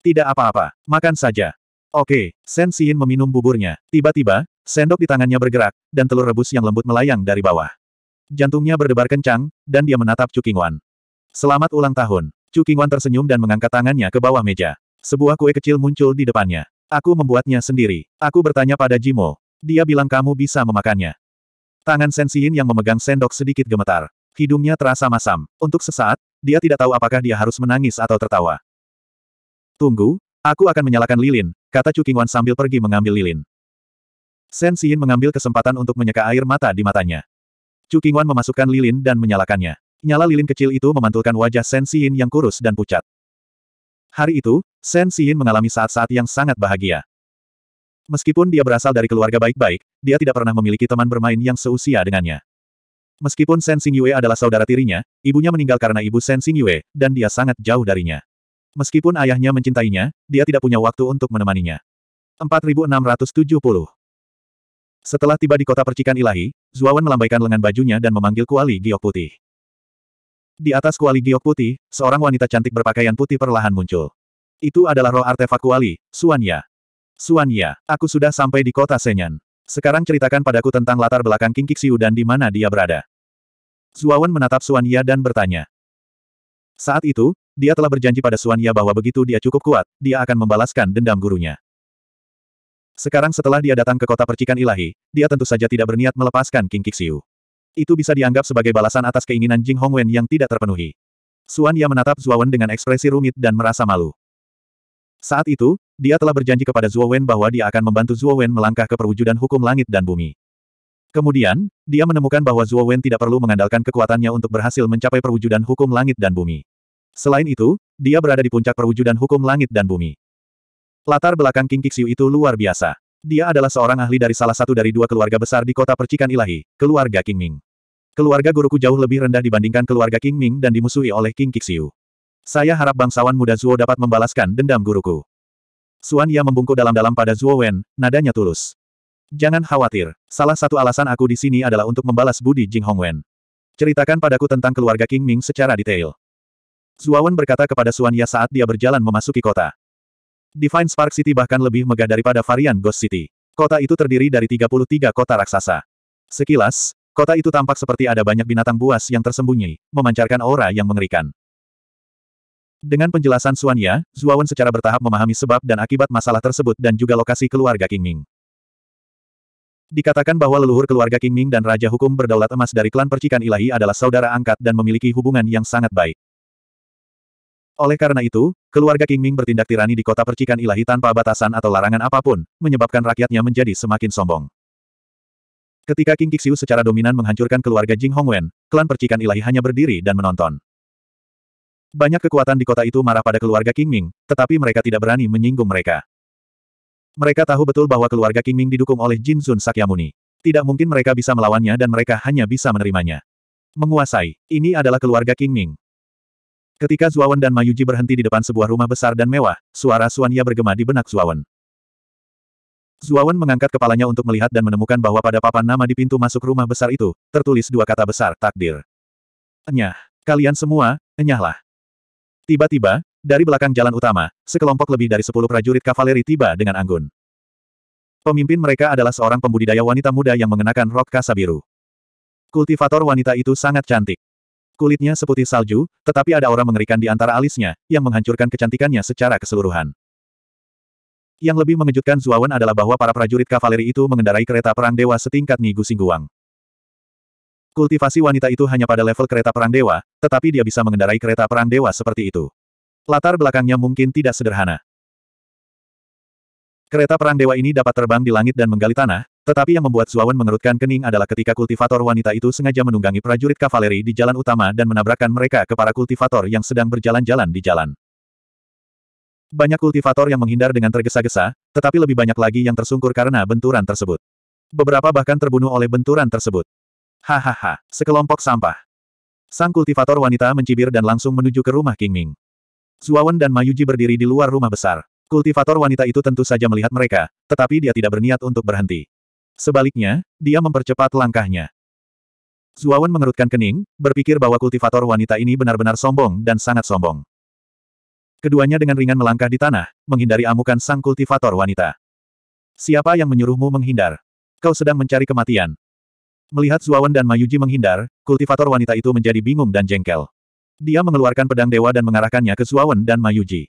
Tidak apa-apa, makan saja. Oke, Sen Xin meminum buburnya. Tiba-tiba, sendok di tangannya bergerak, dan telur rebus yang lembut melayang dari bawah. Jantungnya berdebar kencang, dan dia menatap Chu Qingwan. Selamat ulang tahun. Chu Qingwan tersenyum dan mengangkat tangannya ke bawah meja. Sebuah kue kecil muncul di depannya. Aku membuatnya sendiri. Aku bertanya pada Jimo. Dia bilang kamu bisa memakannya. Tangan Xin yang memegang sendok sedikit gemetar. Hidungnya terasa masam. Untuk sesaat, dia tidak tahu apakah dia harus menangis atau tertawa. Tunggu, Aku akan menyalakan lilin, kata Chu Qingwan sambil pergi mengambil lilin. Shen Xin mengambil kesempatan untuk menyeka air mata di matanya. Chu Qingwan memasukkan lilin dan menyalakannya. Nyala lilin kecil itu memantulkan wajah Shen Xin yang kurus dan pucat. Hari itu, Shen Xin mengalami saat-saat yang sangat bahagia. Meskipun dia berasal dari keluarga baik-baik, dia tidak pernah memiliki teman bermain yang seusia dengannya. Meskipun Shen Xingyue adalah saudara tirinya, ibunya meninggal karena ibu Shen Xingyue, dan dia sangat jauh darinya. Meskipun ayahnya mencintainya, dia tidak punya waktu untuk menemaninya. 4670 Setelah tiba di kota percikan ilahi, Zuawan melambaikan lengan bajunya dan memanggil kuali giok putih. Di atas kuali giok putih, seorang wanita cantik berpakaian putih perlahan muncul. Itu adalah roh artefak kuali, Suanya. Suanya, aku sudah sampai di kota Senyan. Sekarang ceritakan padaku tentang latar belakang King Kixiu dan di mana dia berada. Zuawan menatap Suanya dan bertanya. Saat itu, dia telah berjanji pada Suan Ya bahwa begitu dia cukup kuat, dia akan membalaskan dendam gurunya. Sekarang setelah dia datang ke kota percikan ilahi, dia tentu saja tidak berniat melepaskan King Kixiu. Itu bisa dianggap sebagai balasan atas keinginan Jing Hongwen yang tidak terpenuhi. Suan Ya menatap Wen dengan ekspresi rumit dan merasa malu. Saat itu, dia telah berjanji kepada Wen bahwa dia akan membantu Wen melangkah ke perwujudan hukum langit dan bumi. Kemudian, dia menemukan bahwa Wen tidak perlu mengandalkan kekuatannya untuk berhasil mencapai perwujudan hukum langit dan bumi. Selain itu, dia berada di puncak perwujudan hukum langit dan bumi. Latar belakang King Kixiu itu luar biasa. Dia adalah seorang ahli dari salah satu dari dua keluarga besar di kota percikan ilahi, keluarga King Ming. Keluarga guruku jauh lebih rendah dibandingkan keluarga King Ming dan dimusuhi oleh King Kixiu. Saya harap bangsawan muda Zuo dapat membalaskan dendam guruku. Suan Ya membungkuk dalam-dalam pada Zuo Wen, nadanya tulus. Jangan khawatir, salah satu alasan aku di sini adalah untuk membalas budi Jing Hong Wen. Ceritakan padaku tentang keluarga King Ming secara detail. Suawan berkata kepada Suanya saat dia berjalan memasuki kota. Divine Spark City bahkan lebih megah daripada varian Ghost City. Kota itu terdiri dari 33 kota raksasa. Sekilas, kota itu tampak seperti ada banyak binatang buas yang tersembunyi, memancarkan aura yang mengerikan. Dengan penjelasan Suanya, Zuawan secara bertahap memahami sebab dan akibat masalah tersebut dan juga lokasi keluarga Ming. Dikatakan bahwa leluhur keluarga Ming dan Raja Hukum berdaulat emas dari klan percikan ilahi adalah saudara angkat dan memiliki hubungan yang sangat baik. Oleh karena itu, keluarga King Ming bertindak tirani di kota percikan ilahi tanpa batasan atau larangan apapun, menyebabkan rakyatnya menjadi semakin sombong. Ketika King Qixiu secara dominan menghancurkan keluarga Jing Hongwen, klan percikan ilahi hanya berdiri dan menonton. Banyak kekuatan di kota itu marah pada keluarga King Ming, tetapi mereka tidak berani menyinggung mereka. Mereka tahu betul bahwa keluarga King Ming didukung oleh Jin Sun Sakyamuni. Tidak mungkin mereka bisa melawannya dan mereka hanya bisa menerimanya. Menguasai, ini adalah keluarga King Ming. Ketika Zuawan dan Mayuji berhenti di depan sebuah rumah besar dan mewah, suara Suanya bergema di benak Zuawan. Zuawan mengangkat kepalanya untuk melihat dan menemukan bahwa pada papan nama di pintu masuk rumah besar itu, tertulis dua kata besar, takdir. Enyah. Kalian semua, enyahlah. Tiba-tiba, dari belakang jalan utama, sekelompok lebih dari sepuluh prajurit kavaleri tiba dengan anggun. Pemimpin mereka adalah seorang pembudidaya wanita muda yang mengenakan rok kasa biru. Kultivator wanita itu sangat cantik. Kulitnya seputih salju, tetapi ada aura mengerikan di antara alisnya, yang menghancurkan kecantikannya secara keseluruhan. Yang lebih mengejutkan Zuawan adalah bahwa para prajurit kavaleri itu mengendarai kereta perang dewa setingkat Nigu Singguang. Kultivasi wanita itu hanya pada level kereta perang dewa, tetapi dia bisa mengendarai kereta perang dewa seperti itu. Latar belakangnya mungkin tidak sederhana. Kereta perang dewa ini dapat terbang di langit dan menggali tanah, tetapi yang membuat Zuawan mengerutkan kening adalah ketika kultivator wanita itu sengaja menunggangi prajurit kavaleri di jalan utama dan menabrakkan mereka ke para kultivator yang sedang berjalan-jalan di jalan. Banyak kultivator yang menghindar dengan tergesa-gesa, tetapi lebih banyak lagi yang tersungkur karena benturan tersebut. Beberapa bahkan terbunuh oleh benturan tersebut. Hahaha, sekelompok sampah. Sang kultivator wanita mencibir dan langsung menuju ke rumah King Ming. Zuawan dan Mayuji berdiri di luar rumah besar. Kultivator wanita itu tentu saja melihat mereka, tetapi dia tidak berniat untuk berhenti. Sebaliknya, dia mempercepat langkahnya. Zuawan mengerutkan kening, berpikir bahwa kultivator wanita ini benar-benar sombong dan sangat sombong. Keduanya dengan ringan melangkah di tanah, menghindari amukan sang kultivator wanita. Siapa yang menyuruhmu menghindar? Kau sedang mencari kematian. Melihat Zuawan dan Mayuji menghindar, kultivator wanita itu menjadi bingung dan jengkel. Dia mengeluarkan pedang dewa dan mengarahkannya ke Zuawan dan Mayuji.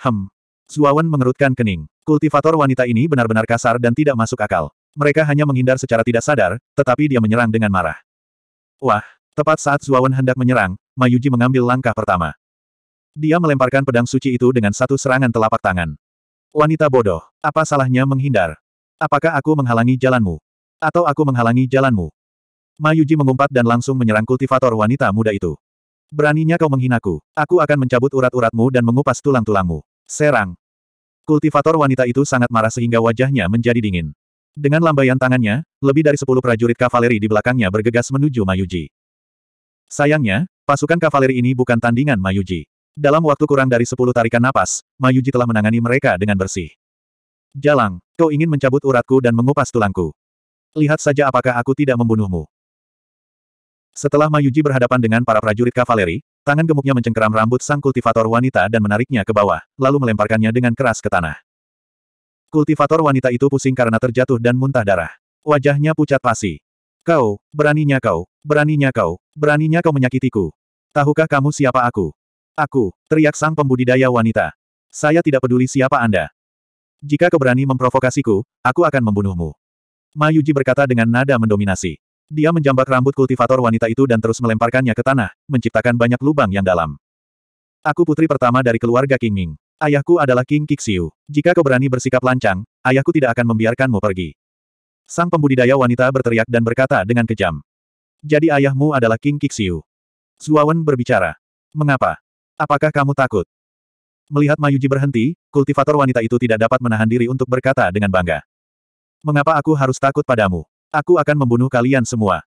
Hem. Zuawan mengerutkan kening. Kultivator wanita ini benar-benar kasar dan tidak masuk akal. Mereka hanya menghindar secara tidak sadar, tetapi dia menyerang dengan marah. Wah, tepat saat Zuawan hendak menyerang, Mayuji mengambil langkah pertama. Dia melemparkan pedang suci itu dengan satu serangan telapak tangan. Wanita bodoh, apa salahnya menghindar? Apakah aku menghalangi jalanmu? Atau aku menghalangi jalanmu? Mayuji mengumpat dan langsung menyerang kultivator wanita muda itu. Beraninya kau menghinaku, aku akan mencabut urat-uratmu dan mengupas tulang-tulangmu. Serang. Kultivator wanita itu sangat marah sehingga wajahnya menjadi dingin. Dengan lambaian tangannya, lebih dari sepuluh prajurit kavaleri di belakangnya bergegas menuju Mayuji. Sayangnya, pasukan kavaleri ini bukan tandingan Mayuji. Dalam waktu kurang dari sepuluh tarikan napas, Mayuji telah menangani mereka dengan bersih. Jalang, kau ingin mencabut uratku dan mengupas tulangku. Lihat saja apakah aku tidak membunuhmu. Setelah Mayuji berhadapan dengan para prajurit kavaleri, tangan gemuknya mencengkeram rambut sang kultivator wanita dan menariknya ke bawah, lalu melemparkannya dengan keras ke tanah. Kultivator wanita itu pusing karena terjatuh dan muntah darah. Wajahnya pucat pasi. Kau, beraninya kau, beraninya kau, beraninya kau menyakitiku. Tahukah kamu siapa aku? Aku, teriak sang pembudidaya wanita. Saya tidak peduli siapa Anda. Jika kau berani memprovokasiku, aku akan membunuhmu. Mayuji berkata dengan nada mendominasi. Dia menjambak rambut kultivator wanita itu dan terus melemparkannya ke tanah, menciptakan banyak lubang yang dalam. Aku putri pertama dari keluarga King Ming. Ayahku adalah King Kixiu. Jika kau berani bersikap lancang, ayahku tidak akan membiarkanmu pergi. Sang pembudidaya wanita berteriak dan berkata dengan kejam. Jadi ayahmu adalah King Kixiu. Zuawan berbicara. Mengapa? Apakah kamu takut? Melihat Mayuji berhenti, kultivator wanita itu tidak dapat menahan diri untuk berkata dengan bangga. Mengapa aku harus takut padamu? Aku akan membunuh kalian semua.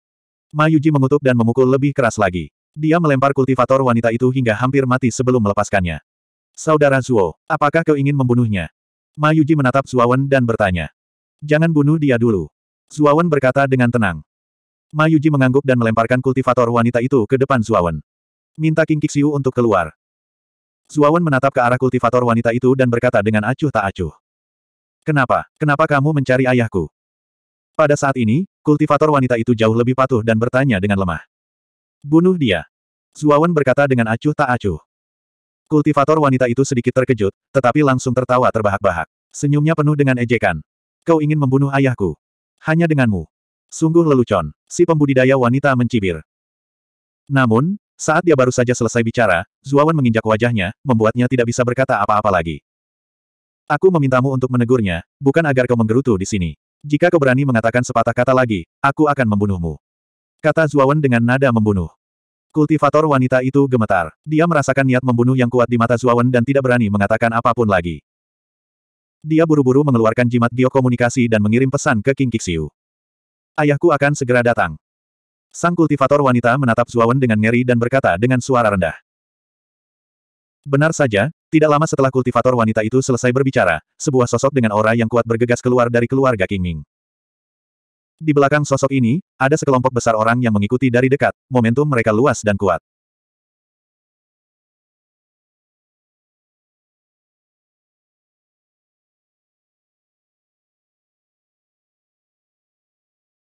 Mayuji mengutuk dan memukul lebih keras lagi. Dia melempar kultivator wanita itu hingga hampir mati sebelum melepaskannya. Saudara Zuo, apakah kau ingin membunuhnya? Mayuji menatap Zuawan dan bertanya. Jangan bunuh dia dulu. Zuawan berkata dengan tenang. Mayuji mengangguk dan melemparkan kultivator wanita itu ke depan Zuawan. Minta King Kixiu untuk keluar. Zuawan menatap ke arah kultivator wanita itu dan berkata dengan acuh tak acuh. Kenapa? Kenapa kamu mencari ayahku? Pada saat ini, kultivator wanita itu jauh lebih patuh dan bertanya dengan lemah. Bunuh dia. Zuawan berkata dengan acuh tak acuh. Kultivator wanita itu sedikit terkejut, tetapi langsung tertawa terbahak-bahak. Senyumnya penuh dengan ejekan. Kau ingin membunuh ayahku. Hanya denganmu. Sungguh lelucon, si pembudidaya wanita mencibir. Namun, saat dia baru saja selesai bicara, Zuawan menginjak wajahnya, membuatnya tidak bisa berkata apa-apa lagi. Aku memintamu untuk menegurnya, bukan agar kau menggerutu di sini. Jika kau berani mengatakan sepatah kata lagi, aku akan membunuhmu. Kata Zuawan dengan nada membunuh. Kultivator wanita itu gemetar. Dia merasakan niat membunuh yang kuat di mata Zuawan dan tidak berani mengatakan apapun lagi. Dia buru-buru mengeluarkan jimat biokomunikasi dan mengirim pesan ke King Kixiu. Ayahku akan segera datang. Sang kultivator wanita menatap Zuawan dengan ngeri dan berkata dengan suara rendah. Benar saja, tidak lama setelah kultivator wanita itu selesai berbicara, sebuah sosok dengan aura yang kuat bergegas keluar dari keluarga King Ming. Di belakang sosok ini, ada sekelompok besar orang yang mengikuti dari dekat, momentum mereka luas dan kuat.